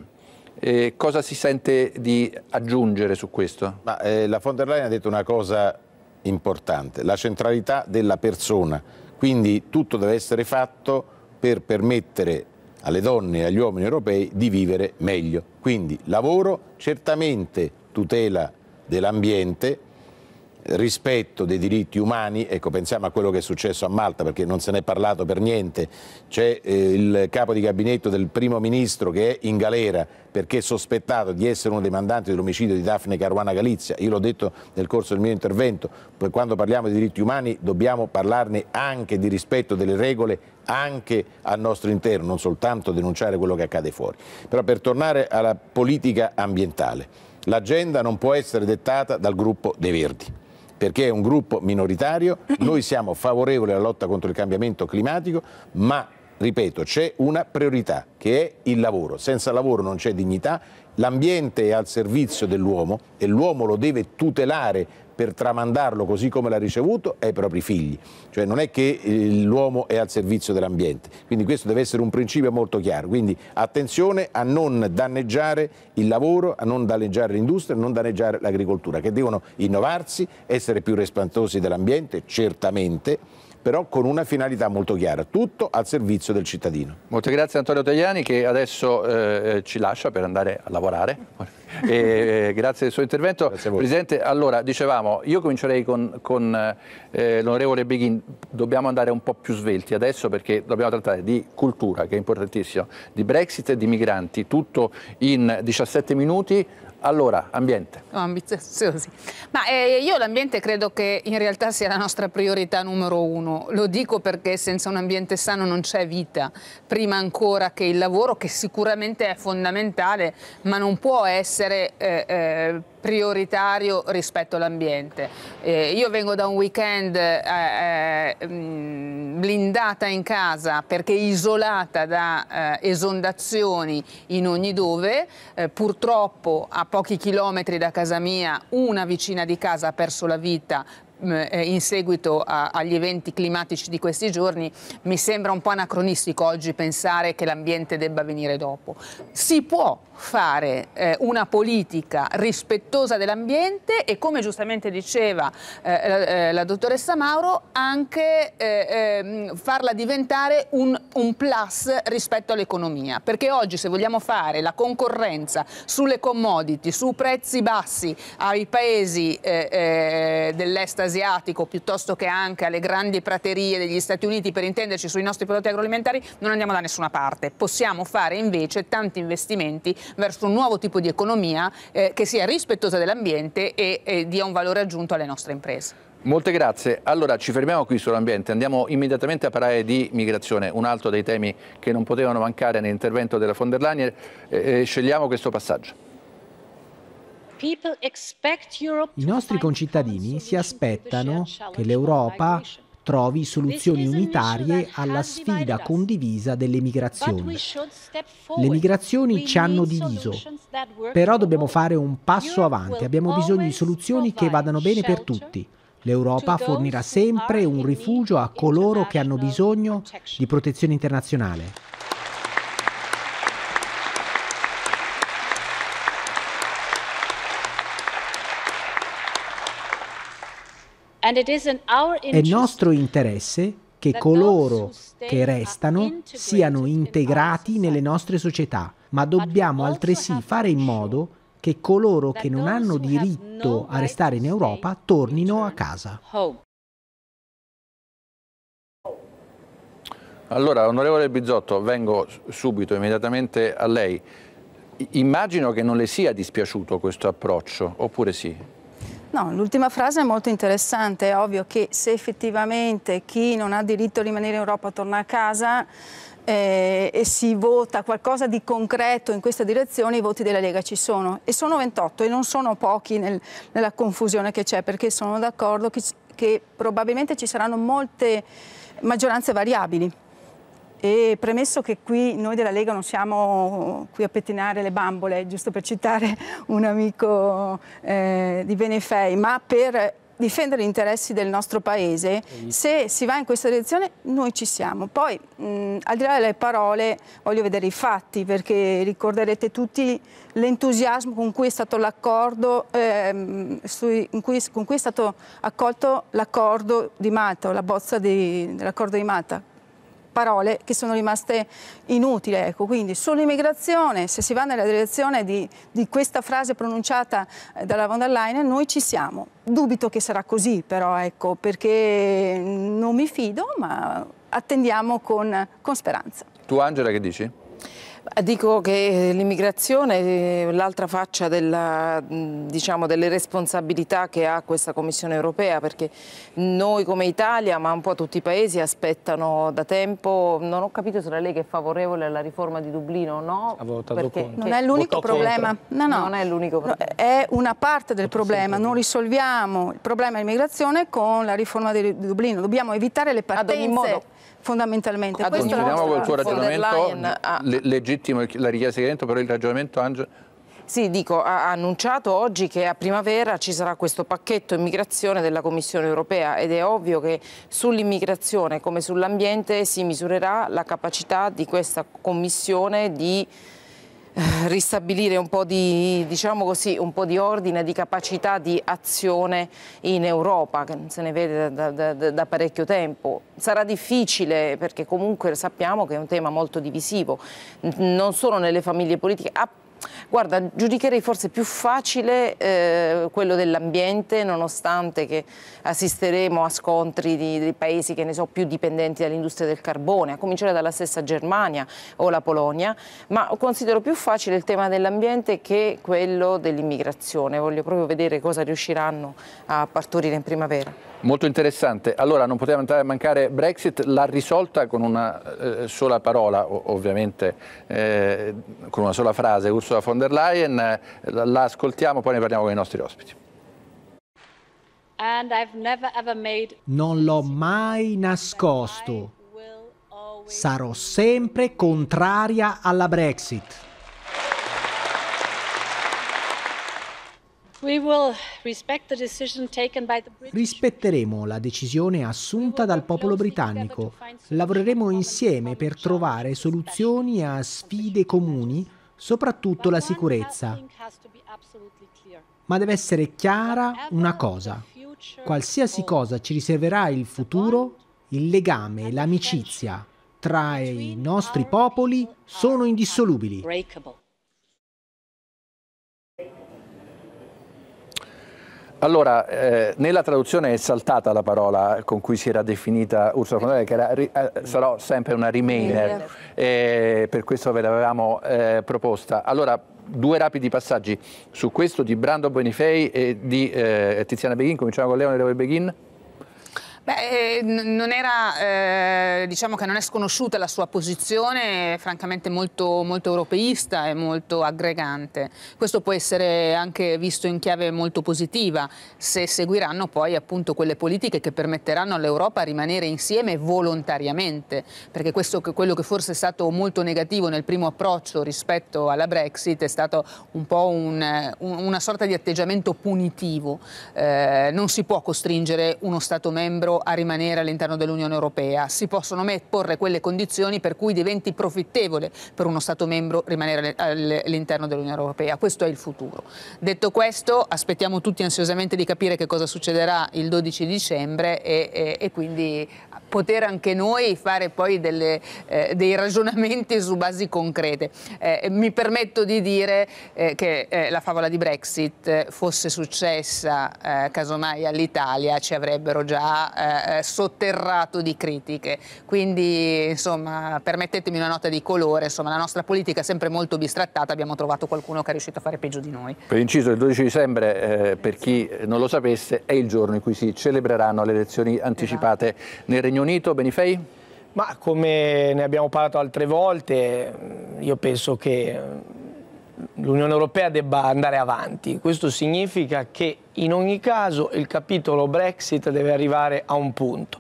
eh, cosa si sente di aggiungere su questo? Ma, eh, la von der Leyen ha detto una cosa importante, la centralità della persona, quindi tutto deve essere fatto per permettere alle donne e agli uomini europei di vivere meglio. Quindi lavoro, certamente tutela dell'ambiente, rispetto dei diritti umani, ecco, pensiamo a quello che è successo a Malta perché non se n'è parlato per niente, c'è eh, il capo di gabinetto del primo ministro che è in galera perché è sospettato di essere uno dei mandanti dell'omicidio di Daphne Caruana Galizia, io l'ho detto nel corso del mio intervento, poi quando parliamo di diritti umani dobbiamo parlarne anche di rispetto delle regole anche al nostro interno, non soltanto denunciare quello che accade fuori. Però per tornare alla politica ambientale, l'agenda non può essere dettata dal gruppo dei Verdi perché è un gruppo minoritario, noi siamo favorevoli alla lotta contro il cambiamento climatico, ma ripeto, c'è una priorità che è il lavoro. Senza lavoro non c'è dignità, l'ambiente è al servizio dell'uomo e l'uomo lo deve tutelare per tramandarlo così come l'ha ricevuto ai propri figli. Cioè non è che eh, l'uomo è al servizio dell'ambiente, quindi questo deve essere un principio molto chiaro. Quindi attenzione a non danneggiare il lavoro, a non danneggiare l'industria, a non danneggiare l'agricoltura, che devono innovarsi, essere più rispettosi dell'ambiente, certamente però con una finalità molto chiara, tutto al servizio del cittadino. Molte grazie Antonio Tajani che adesso eh, ci lascia per andare a lavorare. e, eh, grazie del suo intervento. Presidente, allora dicevamo, io comincerei con, con eh, l'onorevole Beghin, dobbiamo andare un po' più svelti adesso perché dobbiamo trattare di cultura, che è importantissimo, di Brexit e di migranti, tutto in 17 minuti allora, ambiente. Oh, ambiziosi. Ma eh, io l'ambiente credo che in realtà sia la nostra priorità numero uno. Lo dico perché senza un ambiente sano non c'è vita, prima ancora che il lavoro, che sicuramente è fondamentale, ma non può essere... Eh, eh, prioritario rispetto all'ambiente. Eh, io vengo da un weekend eh, eh, mm, blindata in casa perché isolata da eh, esondazioni in ogni dove, eh, purtroppo a pochi chilometri da casa mia una vicina di casa ha perso la vita Mm, eh, in seguito a, agli eventi climatici di questi giorni, mi sembra un po' anacronistico oggi pensare che l'ambiente debba venire dopo. Si può fare eh, una politica rispettosa dell'ambiente e come giustamente diceva eh, la, eh, dottoressa Mauro, anche eh, ehm, farla diventare un, un plus rispetto all'economia, perché oggi se vogliamo fare la concorrenza sulle commodity, su prezzi bassi ai paesi eh, dell'est asiatico piuttosto che anche alle grandi praterie degli Stati Uniti, per intenderci sui nostri prodotti agroalimentari, non andiamo da nessuna parte. Possiamo fare invece tanti investimenti verso un nuovo tipo di economia eh, che sia rispettosa dell'ambiente e, e dia un valore aggiunto alle nostre imprese. Molte grazie. Allora ci fermiamo qui sull'ambiente, andiamo immediatamente a parlare di migrazione, un altro dei temi che non potevano mancare nell'intervento della von der Leyen. Eh, eh, scegliamo questo passaggio. I nostri concittadini si aspettano che l'Europa trovi soluzioni unitarie alla sfida condivisa delle migrazioni. Le migrazioni ci hanno diviso, però dobbiamo fare un passo avanti, abbiamo bisogno di soluzioni che vadano bene per tutti. L'Europa fornirà sempre un rifugio a coloro che hanno bisogno di protezione internazionale. È nostro interesse che coloro che restano siano integrati nelle nostre società, ma dobbiamo altresì fare in modo che coloro che non hanno diritto a restare in Europa tornino a casa. Allora, onorevole Bizzotto, vengo subito, immediatamente a lei. Immagino che non le sia dispiaciuto questo approccio, oppure sì? No, l'ultima frase è molto interessante, è ovvio che se effettivamente chi non ha diritto a rimanere in Europa torna a casa eh, e si vota qualcosa di concreto in questa direzione, i voti della Lega ci sono e sono 28 e non sono pochi nel, nella confusione che c'è perché sono d'accordo che, che probabilmente ci saranno molte maggioranze variabili. E premesso che qui noi della Lega non siamo qui a pettinare le bambole, giusto per citare un amico eh, di Benefei, ma per difendere gli interessi del nostro paese, se si va in questa direzione noi ci siamo. Poi mh, al di là delle parole voglio vedere i fatti perché ricorderete tutti l'entusiasmo con cui è stato l'accordo, ehm, con cui è stato accolto l'accordo di Malta la bozza dell'accordo di Malta parole che sono rimaste inutili. Ecco. Quindi sull'immigrazione, se si va nella direzione di, di, questa frase pronunciata eh, dalla von der Leyen, noi ci siamo. Dubito che sarà così però, ecco, perché non mi fido, ma attendiamo con, con speranza. Tu Angela che dici? Dico che eh, l'immigrazione è eh, l'altra faccia della, diciamo, delle responsabilità che ha questa Commissione europea perché noi come Italia ma un po' tutti i paesi aspettano da tempo, non ho capito se la Lega è favorevole alla riforma di Dublino o no. Ha votato perché contro. Non è l'unico problema. No, no. Non è l'unico problema. È una parte del problema, non risolviamo il problema dell'immigrazione con la riforma di Dublino, dobbiamo evitare le partenze. Ad ogni modo Fondamentalmente. Ad Questo Continuiamo col tuo ragionamento, legittimo la richiesta di Trento, però il ragionamento Angelo... Sì, dico, ha annunciato oggi che a primavera ci sarà questo pacchetto immigrazione della Commissione europea ed è ovvio che sull'immigrazione come sull'ambiente si misurerà la capacità di questa Commissione di eh, ristabilire un po' di, diciamo così, un po' di ordine, di capacità di azione in Europa, che non se ne vede da, da, da, da, parecchio tempo. Sarà difficile perché comunque sappiamo che è un tema molto divisivo, non solo nelle famiglie politiche, Guarda, giudicherei forse più facile eh, quello dell'ambiente, nonostante che assisteremo a scontri di, di paesi che ne so più dipendenti dall'industria del carbone, a cominciare dalla stessa Germania o la Polonia, ma considero più facile il tema dell'ambiente che quello dell'immigrazione. Voglio proprio vedere cosa riusciranno a partorire in primavera. Molto interessante. Allora, non poteva andare a mancare Brexit, l'ha risolta con una eh, sola parola, ovviamente, eh, con una sola frase, Ursula Ursula von der Leyen, la ascoltiamo, poi ne parliamo con i nostri ospiti. Non l'ho mai nascosto. Sarò sempre contraria alla Brexit. Rispetteremo la decisione assunta dal popolo britannico. Lavoreremo insieme per trovare soluzioni a sfide comuni soprattutto la sicurezza. Ma deve essere chiara una cosa. Qualsiasi cosa ci riserverà il futuro, il legame, l'amicizia tra i nostri popoli sono indissolubili. Allora, eh, nella traduzione è saltata la parola con cui si era definita Ursula von der Leyen, che era, eh, sarò sempre una remainer, eh, per questo ve l'avevamo eh, proposta. Allora, due rapidi passaggi su questo di Brando Bonifei e di eh, Tiziana Beghin, cominciamo con Leonore Beghin. Beh, eh, non era, eh, diciamo che non è sconosciuta la sua posizione, è francamente molto, molto europeista e molto aggregante. Questo può essere anche visto in chiave molto positiva, se seguiranno poi appunto quelle politiche che permetteranno all'Europa di rimanere insieme volontariamente, perché questo, quello che forse è stato molto negativo nel primo approccio rispetto alla Brexit è stato un po' un, un, una sorta di atteggiamento punitivo. Eh, non si può costringere uno Stato membro a rimanere all'interno dell'Unione Europea, si possono porre quelle condizioni per cui diventi profittevole per uno Stato membro rimanere all'interno dell'Unione Europea. Questo è il futuro. Detto questo, aspettiamo tutti ansiosamente di capire che cosa succederà il 12 dicembre e, e, e quindi poter anche noi fare poi delle, eh, dei ragionamenti su basi concrete. Eh, mi permetto di dire eh, che eh, la favola di Brexit fosse successa eh, casomai all'Italia ci avrebbero già eh, sotterrato di critiche, quindi insomma permettetemi una nota di colore, insomma la nostra politica è sempre molto bistrattata, abbiamo trovato qualcuno che è riuscito a fare peggio di noi. Per inciso il 12 dicembre per chi non lo sapesse è il giorno in cui si celebreranno le elezioni anticipate esatto. nel Regno Regno Unito, Benifei? Ma come ne abbiamo parlato altre volte, io penso che l'Unione Europea debba andare avanti. Questo significa che in ogni caso il capitolo Brexit deve arrivare a un punto.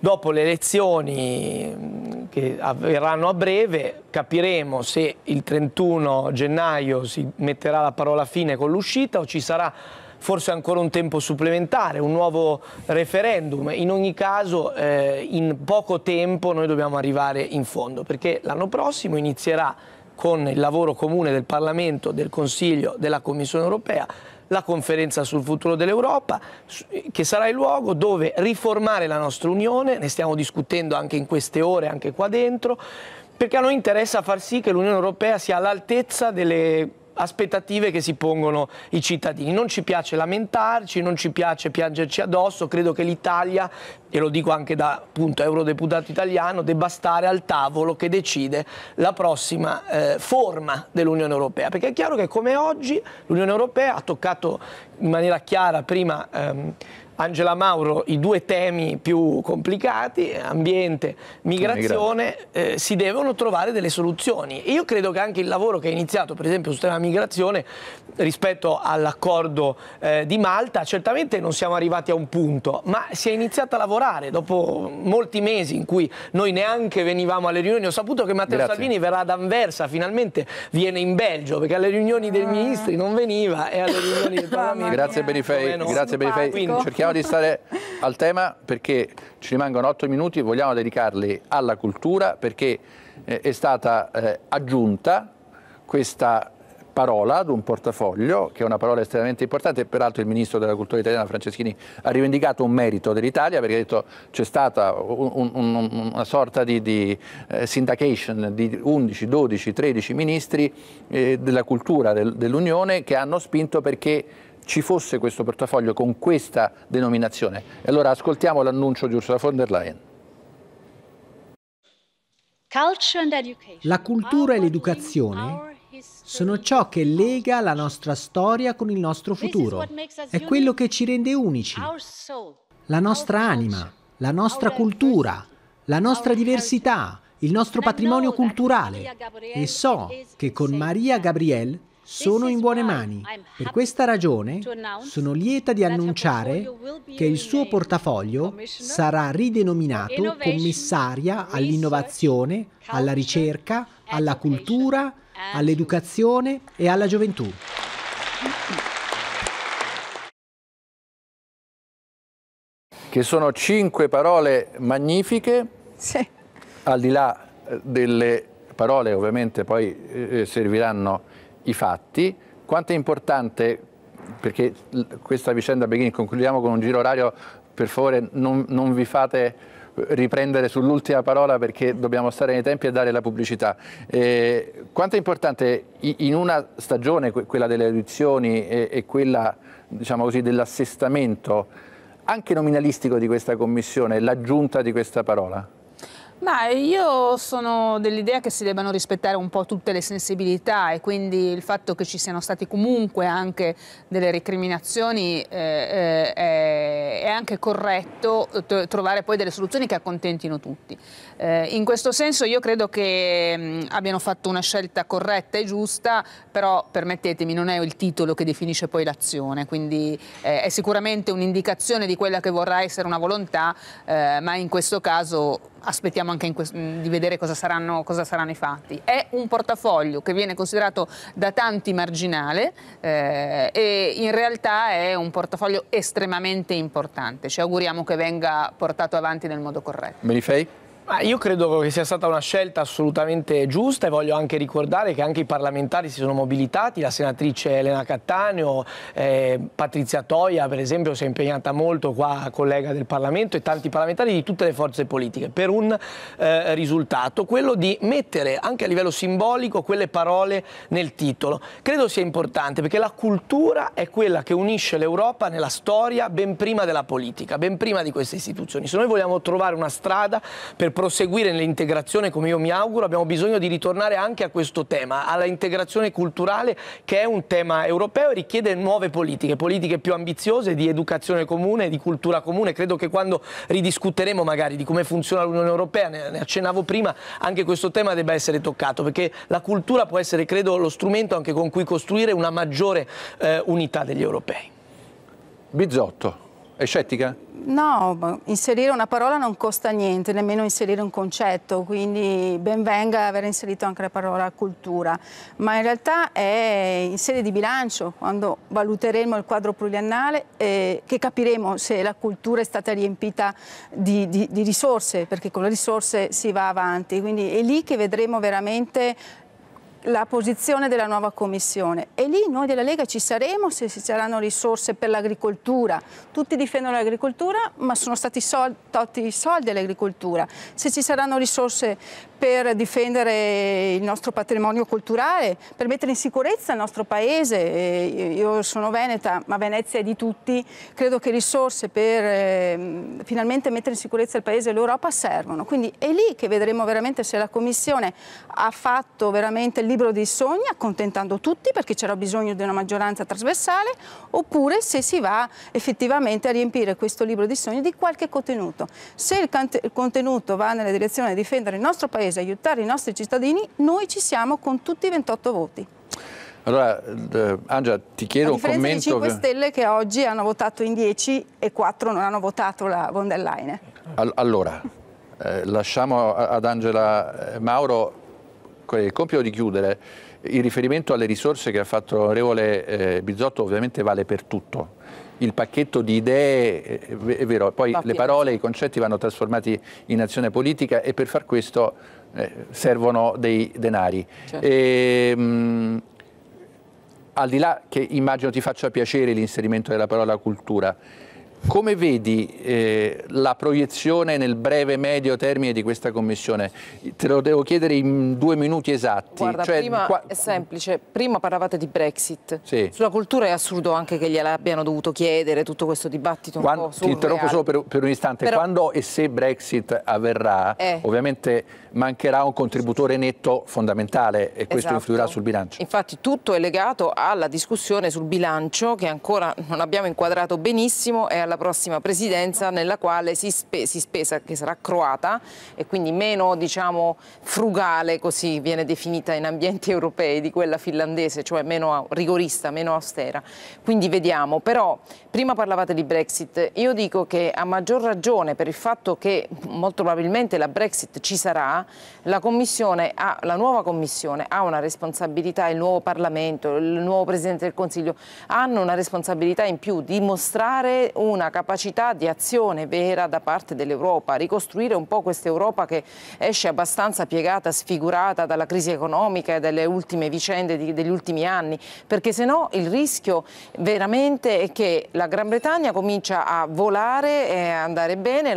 Dopo le elezioni mm, che avverranno a breve capiremo se il 31 gennaio si metterà la parola fine con l'uscita o ci sarà forse ancora un tempo supplementare, un nuovo referendum. In ogni caso eh, in poco tempo noi dobbiamo arrivare in fondo perché l'anno prossimo inizierà con il lavoro comune del Parlamento, del Consiglio, della Commissione europea, la conferenza sul futuro dell'Europa, che sarà il luogo dove riformare la nostra Unione, ne stiamo discutendo anche in queste ore, anche qua dentro, perché a noi interessa far sì che l'Unione europea sia all'altezza delle aspettative che si pongono i cittadini. Non ci piace lamentarci, non ci piace piangerci addosso, credo che l'Italia, e lo dico anche da appunto, eurodeputato italiano, debba stare al tavolo che decide la prossima eh, forma dell'Unione Europea, perché è chiaro che come oggi l'Unione Europea ha toccato in maniera chiara prima... Ehm, Angela Mauro i due temi più complicati, ambiente, migrazione, eh, si devono trovare delle soluzioni. E io credo che anche il lavoro che è iniziato, per esempio, sul tema migrazione, rispetto all'accordo eh, di Malta, certamente non siamo arrivati a un punto, ma si è iniziato a lavorare dopo molti mesi in cui noi neanche venivamo alle riunioni. Ho saputo che Matteo Grazie. Salvini verrà ad Anversa, finalmente viene in Belgio, perché alle riunioni dei ah. ministri non veniva e alle riunioni del Parlamento... Grazie Benifei, grazie Benifei. Quindi, cerchiamo cerchiamo di stare al tema perché ci rimangono otto minuti e vogliamo dedicarli alla cultura perché eh, è stata eh, aggiunta questa parola ad un portafoglio, che è una parola estremamente importante, peraltro il ministro della cultura italiana Franceschini ha rivendicato un merito dell'Italia perché ha detto c'è stata un, un, una sorta di, di eh, syndication di 11, 12, 13 ministri della cultura dell'Unione che hanno spinto perché ci fosse questo portafoglio con questa denominazione. E allora ascoltiamo l'annuncio di Ursula von der Leyen. La cultura e l'educazione sono ciò che lega la nostra storia con il nostro futuro. È quello che ci rende unici. La nostra anima, la nostra cultura, la nostra diversità, il nostro patrimonio culturale. E so che con Maria Gabrielle sono in buone mani. Per questa ragione sono lieta di annunciare che il suo portafoglio sarà ridenominato commissaria all'innovazione, alla ricerca, alla cultura, all'educazione e alla gioventù. Che sono cinque parole magnifiche, sì. al di là eh, delle parole ovviamente poi eh, eh, serviranno i fatti, quanto è importante, perché questa vicenda Beghin, concludiamo con un giro orario, per favore non, non vi fate riprendere sull'ultima parola perché dobbiamo stare nei tempi e dare la pubblicità. Eh, quanto è importante in una stagione, quella delle audizioni e, e quella diciamo dell'assestamento, anche nominalistico di questa Commissione, l'aggiunta di questa parola? Ma io sono dell'idea che si debbano rispettare un po' tutte le sensibilità e quindi il fatto che ci siano state comunque anche delle recriminazioni eh, eh, è anche corretto eh, trovare poi delle soluzioni che accontentino tutti. Eh, in questo senso io credo che mh, mm, abbiano fatto una scelta corretta e giusta, però permettetemi, non è il titolo che definisce poi l'azione, quindi eh, è sicuramente un'indicazione di quella che vorrà essere una volontà, eh, ma in questo caso aspettiamo anche questo, mm, di vedere cosa saranno, cosa saranno, i fatti. È un portafoglio che viene considerato da tanti marginale eh, e in realtà è un portafoglio estremamente importante. Ci auguriamo che venga portato avanti nel modo corretto. Benifei? Ma io credo che sia stata una scelta assolutamente giusta e voglio anche ricordare che anche i parlamentari si sono mobilitati, la senatrice Elena Cattaneo, eh, Patrizia Toia per esempio si è impegnata molto qua, collega del Parlamento e tanti parlamentari di tutte le forze politiche per un eh, risultato, quello di mettere anche a livello simbolico quelle parole nel titolo. Credo sia importante perché la cultura è quella che unisce l'Europa nella storia ben prima della politica, ben prima di queste istituzioni. Se noi vogliamo trovare una strada per proseguire nell'integrazione come io mi auguro abbiamo bisogno di ritornare anche a questo tema, alla integrazione culturale che è un tema europeo e richiede nuove politiche, politiche più ambiziose di educazione comune, di cultura comune. Credo che quando ridiscuteremo magari di come funziona l'Unione Europea, ne accennavo prima, anche questo tema debba essere toccato perché la cultura può essere, credo, lo strumento anche con cui costruire una maggiore eh, unità degli europei. Bizotto. È scettica? No, inserire una parola non costa niente, nemmeno inserire un concetto, quindi ben venga aver inserito anche la parola cultura, ma in realtà è in sede di bilancio, quando valuteremo il quadro pluriannale, eh, che capiremo se la cultura è stata riempita di, di, di risorse, perché con le risorse si va avanti, quindi è lì che vedremo veramente la posizione della nuova Commissione e lì noi della Lega ci saremo se ci saranno risorse per l'agricoltura. Tutti difendono l'agricoltura ma sono stati soldi, tolti i soldi all'agricoltura. Se ci saranno risorse per difendere il nostro patrimonio culturale, per mettere in sicurezza il nostro paese, io sono veneta ma Venezia è di tutti, credo che risorse per eh, finalmente mettere in sicurezza il paese e l'Europa servono. Quindi è lì che vedremo veramente se la Commissione ha fatto veramente il libro dei sogni, accontentando tutti perché c'era bisogno di una maggioranza trasversale, oppure se si va effettivamente a riempire questo libro dei sogni di qualche contenuto. Se il, il contenuto va nella direzione di difendere il nostro Paese, aiutare i nostri cittadini, noi ci siamo con tutti i 28 voti. Allora, eh, Angela, ti chiedo un commento... A 5 Stelle che oggi hanno votato in 10 e 4 non hanno votato la von der Leyen. All allora, eh, lasciamo ad Angela eh, Mauro il compito di chiudere, il riferimento alle risorse che ha fatto l'onorevole eh, Bizzotto ovviamente vale per tutto, il pacchetto di idee, eh, è vero, poi le parole, i concetti vanno trasformati in azione politica e per far questo eh, servono dei denari. Certo. E, ehm, mh, al di là che immagino ti faccia piacere l'inserimento della parola cultura, come vedi eh, la proiezione nel breve medio termine di questa commissione? Te lo devo chiedere in due minuti esatti. Guarda, cioè, prima qua... è semplice, prima parlavate di Brexit, sì. sulla cultura è assurdo anche che gliel'abbiano dovuto chiedere tutto questo dibattito Quando, Ti interrompo solo per, per, un istante, Però... quando e se Brexit avverrà eh. ovviamente mancherà un contributore netto fondamentale e questo esatto. influirà sul bilancio. Infatti tutto è legato alla discussione sul bilancio che ancora non abbiamo inquadrato benissimo e alla alla prossima presidenza nella quale si, spe si spesa, che sarà croata e quindi meno diciamo, frugale, così viene definita in ambienti europei, di quella finlandese, cioè meno rigorista, meno austera. Quindi vediamo, però prima parlavate di Brexit, io dico che a maggior ragione per il fatto che molto probabilmente la Brexit ci sarà, la, ha, la nuova Commissione ha una responsabilità, il nuovo Parlamento, il nuovo Presidente del Consiglio hanno una responsabilità in più, di mostrare un una capacità di azione vera da parte dell'Europa, ricostruire un po' questa Europa che esce abbastanza piegata, sfigurata dalla crisi economica e dalle ultime vicende di, degli ultimi anni, perché se no il rischio veramente è che la Gran Bretagna comincia a volare e andare bene,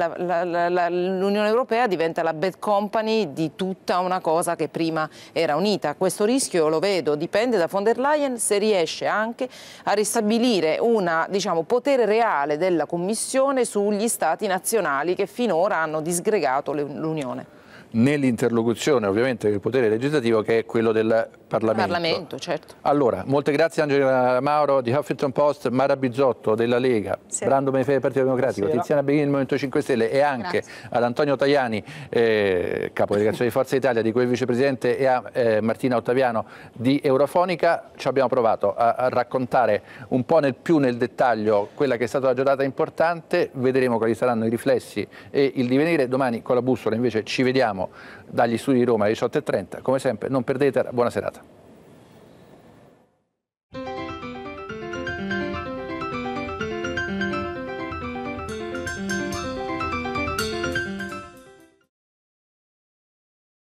l'Unione Europea diventa la bad company di tutta una cosa che prima era unita. Questo rischio lo vedo, dipende da von der Leyen se riesce anche a ristabilire un diciamo, potere reale della della Commissione sugli Stati nazionali che finora hanno disgregato l'Unione nell'interlocuzione ovviamente del potere legislativo che è quello del Parlamento. Parlamento certo. Allora, molte grazie Angela Mauro di Huffington Post, Mara Bizzotto della Lega, sì. Brando Benefei del Partito Democratico, sì, Tiziana Beghini del Movimento 5 Stelle e anche grazie. ad Antonio Tajani, eh, capo delegazione di Forza Italia, di cui è vicepresidente, e a eh, Martina Ottaviano di Eurofonica. Ci abbiamo provato a, a raccontare un po' nel più nel dettaglio quella che è stata la giornata importante, vedremo quali saranno i riflessi e il divenire. Domani con la bussola invece ci vediamo dagli studi di Roma alle 18.30. Come sempre, non perdete, buona serata.